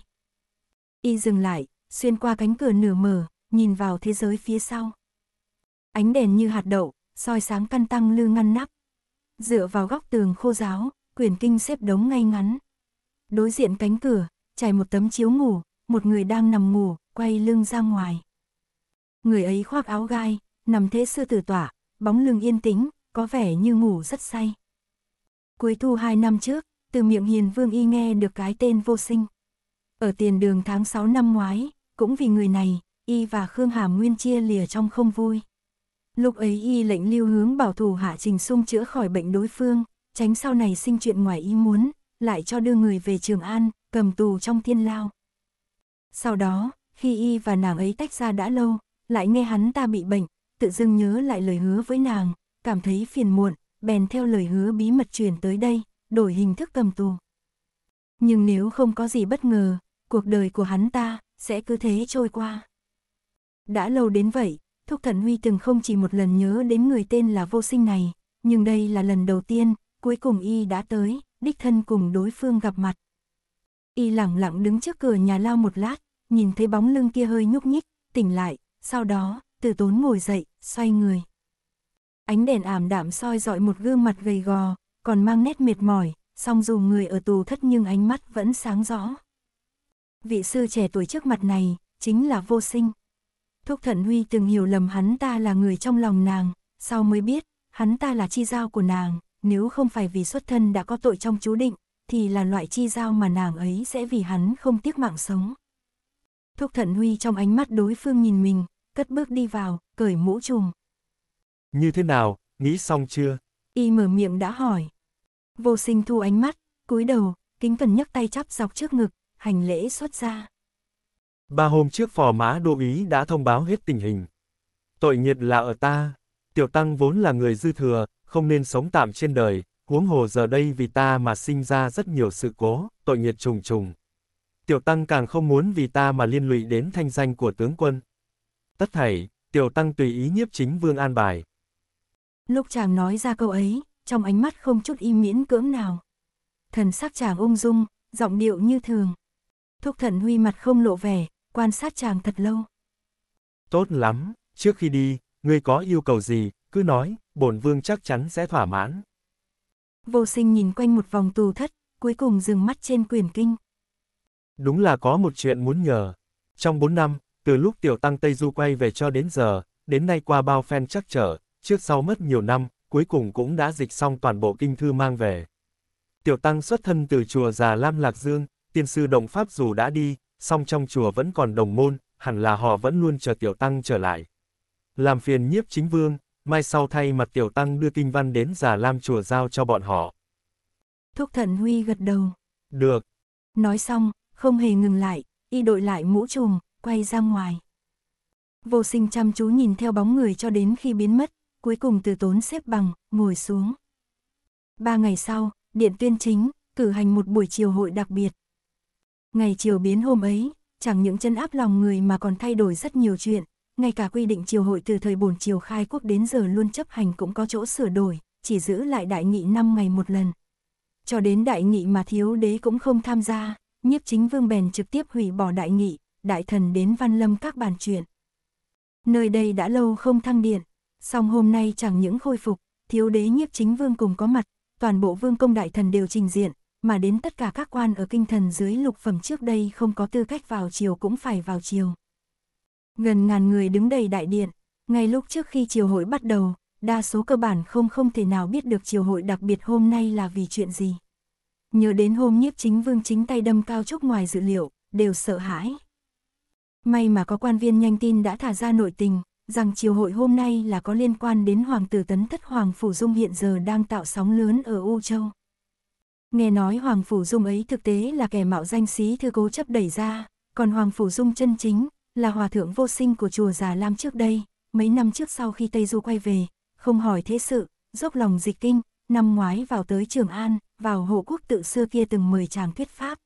Y dừng lại, xuyên qua cánh cửa nửa mở, nhìn vào thế giới phía sau. Ánh đèn như hạt đậu, soi sáng căn tăng lư ngăn nắp. Dựa vào góc tường khô giáo, quyển kinh xếp đống ngay ngắn. Đối diện cánh cửa, trải một tấm chiếu ngủ, một người đang nằm ngủ, quay lưng ra ngoài. Người ấy khoác áo gai, nằm thế sư tử tỏa, bóng lưng yên tĩnh, có vẻ như ngủ rất say. Cuối thu hai năm trước, từ miệng Hiền Vương Y nghe được cái tên vô sinh. Ở tiền đường tháng 6 năm ngoái, cũng vì người này, Y và Khương Hàm Nguyên chia lìa trong không vui. Lúc ấy Y lệnh lưu hướng bảo thủ hạ trình sung chữa khỏi bệnh đối phương, tránh sau này sinh chuyện ngoài y muốn, lại cho đưa người về Trường An, cầm tù trong thiên lao. Sau đó, khi Y và nàng ấy tách ra đã lâu, lại nghe hắn ta bị bệnh, tự dưng nhớ lại lời hứa với nàng, cảm thấy phiền muộn, bèn theo lời hứa bí mật truyền tới đây, đổi hình thức cầm tù. Nhưng nếu không có gì bất ngờ, cuộc đời của hắn ta sẽ cứ thế trôi qua. Đã lâu đến vậy, Thúc Thần Huy từng không chỉ một lần nhớ đến người tên là vô sinh này, nhưng đây là lần đầu tiên, cuối cùng y đã tới, đích thân cùng đối phương gặp mặt. Y lặng lặng đứng trước cửa nhà lao một lát, nhìn thấy bóng lưng kia hơi nhúc nhích, tỉnh lại, sau đó, từ tốn ngồi dậy, xoay người ánh đèn ảm đạm soi dọi một gương mặt gầy gò, còn mang nét mệt mỏi, song dù người ở tù thất nhưng ánh mắt vẫn sáng rõ. Vị sư trẻ tuổi trước mặt này, chính là vô sinh. Thúc Thận Huy từng hiểu lầm hắn ta là người trong lòng nàng, sau mới biết, hắn ta là chi giao của nàng, nếu không phải vì xuất thân đã có tội trong chú định, thì là loại chi giao mà nàng ấy sẽ vì hắn không tiếc mạng sống. Thúc Thận Huy trong ánh mắt đối phương nhìn mình, cất bước đi vào, cởi mũ trùng. Như thế nào, nghĩ xong chưa? Y mở miệng đã hỏi. Vô sinh thu ánh mắt, cúi đầu, kính cần nhấc tay chắp dọc trước ngực, hành lễ xuất ra. Ba hôm trước phò mã đô ý đã thông báo hết tình hình. Tội nghiệp là ở ta, tiểu tăng vốn là người dư thừa, không nên sống tạm trên đời, huống hồ giờ đây vì ta mà sinh ra rất nhiều sự cố, tội nghiệp trùng trùng. Tiểu tăng càng không muốn vì ta mà liên lụy đến thanh danh của tướng quân. Tất thảy, tiểu tăng tùy ý nhiếp chính vương an bài. Lúc chàng nói ra câu ấy, trong ánh mắt không chút im miễn cưỡng nào. Thần sắc chàng ung dung, giọng điệu như thường. Thúc thần huy mặt không lộ vẻ, quan sát chàng thật lâu. Tốt lắm, trước khi đi, ngươi có yêu cầu gì, cứ nói, bổn vương chắc chắn sẽ thỏa mãn. Vô sinh nhìn quanh một vòng tù thất, cuối cùng dừng mắt trên quyển kinh. Đúng là có một chuyện muốn nhờ. Trong bốn năm, từ lúc tiểu tăng Tây Du quay về cho đến giờ, đến nay qua bao phen chắc trở, Trước sau mất nhiều năm, cuối cùng cũng đã dịch xong toàn bộ kinh thư mang về. Tiểu Tăng xuất thân từ chùa Già Lam Lạc Dương, tiên sư đồng Pháp dù đã đi, song trong chùa vẫn còn đồng môn, hẳn là họ vẫn luôn chờ Tiểu Tăng trở lại. Làm phiền nhiếp chính vương, mai sau thay mặt Tiểu Tăng đưa kinh văn đến Già Lam chùa giao cho bọn họ. Thúc thận Huy gật đầu. Được. Nói xong, không hề ngừng lại, y đội lại mũ trùm, quay ra ngoài. Vô sinh chăm chú nhìn theo bóng người cho đến khi biến mất, cuối cùng từ tốn xếp bằng, ngồi xuống. Ba ngày sau, Điện Tuyên Chính cử hành một buổi chiều hội đặc biệt. Ngày chiều biến hôm ấy, chẳng những chân áp lòng người mà còn thay đổi rất nhiều chuyện, ngay cả quy định chiều hội từ thời bổn chiều khai quốc đến giờ luôn chấp hành cũng có chỗ sửa đổi, chỉ giữ lại đại nghị 5 ngày một lần. Cho đến đại nghị mà thiếu đế cũng không tham gia, nhiếp chính vương bèn trực tiếp hủy bỏ đại nghị, đại thần đến văn lâm các bàn chuyện. Nơi đây đã lâu không thăng điện, Song hôm nay chẳng những khôi phục, thiếu đế nhiếp chính vương cùng có mặt, toàn bộ vương công đại thần đều trình diện, mà đến tất cả các quan ở kinh thần dưới lục phẩm trước đây không có tư cách vào chiều cũng phải vào chiều. Gần ngàn người đứng đầy đại điện, ngay lúc trước khi chiều hội bắt đầu, đa số cơ bản không không thể nào biết được chiều hội đặc biệt hôm nay là vì chuyện gì. Nhớ đến hôm nhiếp chính vương chính tay đâm cao trúc ngoài dự liệu, đều sợ hãi. May mà có quan viên nhanh tin đã thả ra nội tình, rằng chiều hội hôm nay là có liên quan đến Hoàng tử Tấn Thất Hoàng Phủ Dung hiện giờ đang tạo sóng lớn ở U Châu. Nghe nói Hoàng Phủ Dung ấy thực tế là kẻ mạo danh sĩ thư cố chấp đẩy ra, còn Hoàng Phủ Dung chân chính là hòa thượng vô sinh của chùa Già Lam trước đây, mấy năm trước sau khi Tây Du quay về, không hỏi thế sự, dốc lòng dịch kinh, năm ngoái vào tới Trường An, vào hộ quốc tự xưa kia từng mời chàng thuyết pháp.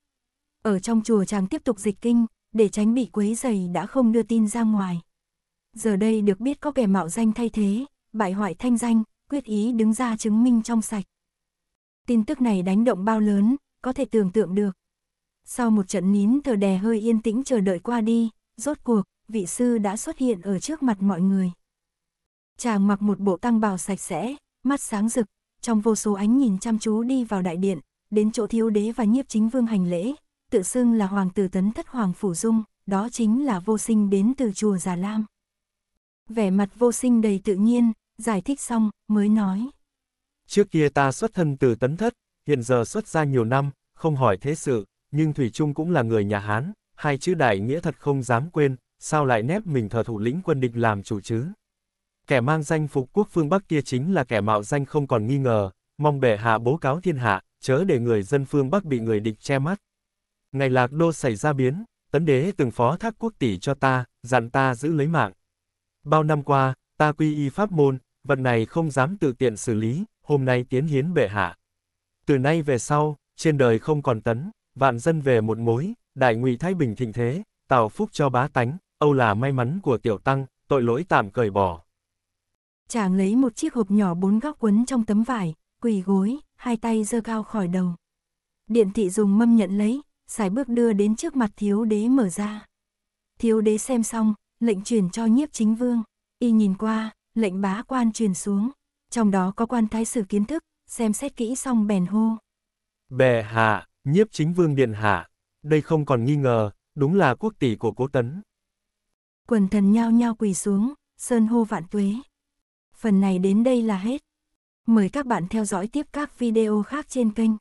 Ở trong chùa chàng tiếp tục dịch kinh, để tránh bị quấy giày đã không đưa tin ra ngoài giờ đây được biết có kẻ mạo danh thay thế, bại hoại thanh danh, quyết ý đứng ra chứng minh trong sạch. Tin tức này đánh động bao lớn, có thể tưởng tượng được. Sau một trận nín thờ đè hơi yên tĩnh chờ đợi qua đi, rốt cuộc, vị sư đã xuất hiện ở trước mặt mọi người. Chàng mặc một bộ tăng bào sạch sẽ, mắt sáng rực, trong vô số ánh nhìn chăm chú đi vào đại điện, đến chỗ thiếu đế và nhiếp chính vương hành lễ, tự xưng là hoàng tử tấn thất hoàng phủ dung, đó chính là vô sinh đến từ chùa Già Lam vẻ mặt vô sinh đầy tự nhiên, giải thích xong, mới nói. Trước kia ta xuất thân từ tấn thất, hiện giờ xuất ra nhiều năm, không hỏi thế sự, nhưng Thủy Trung cũng là người nhà Hán, hai chữ đại nghĩa thật không dám quên, sao lại nép mình thờ thủ lĩnh quân địch làm chủ chứ? Kẻ mang danh phục quốc phương Bắc kia chính là kẻ mạo danh không còn nghi ngờ, mong bệ hạ bố cáo thiên hạ, chớ để người dân phương Bắc bị người địch che mắt. Ngày lạc đô xảy ra biến, tấn đế từng phó thác quốc tỷ cho ta, dặn ta giữ lấy mạng, Bao năm qua, ta quy y pháp môn, vật này không dám tự tiện xử lý, hôm nay tiến hiến bệ hạ. Từ nay về sau, trên đời không còn tấn, vạn dân về một mối, đại ngụy Thái Bình thịnh thế, tạo phúc cho bá tánh, âu là may mắn của tiểu tăng, tội lỗi tạm cởi bỏ. Chàng lấy một chiếc hộp nhỏ bốn góc quấn trong tấm vải, quỳ gối, hai tay giơ cao khỏi đầu. Điện thị dùng mâm nhận lấy, xài bước đưa đến trước mặt thiếu đế mở ra. Thiếu đế xem xong, lệnh truyền cho nhiếp chính vương, y nhìn qua, lệnh bá quan truyền xuống, trong đó có quan thái sử kiến thức, xem xét kỹ xong bèn hô. Bè hạ, nhiếp chính vương điện hạ, đây không còn nghi ngờ, đúng là quốc tỷ của cố tấn. Quần thần nhao nhao quỳ xuống, sơn hô vạn tuế. Phần này đến đây là hết. Mời các bạn theo dõi tiếp các video khác trên kênh.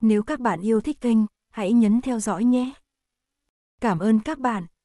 Nếu các bạn yêu thích kênh, hãy nhấn theo dõi nhé. Cảm ơn các bạn.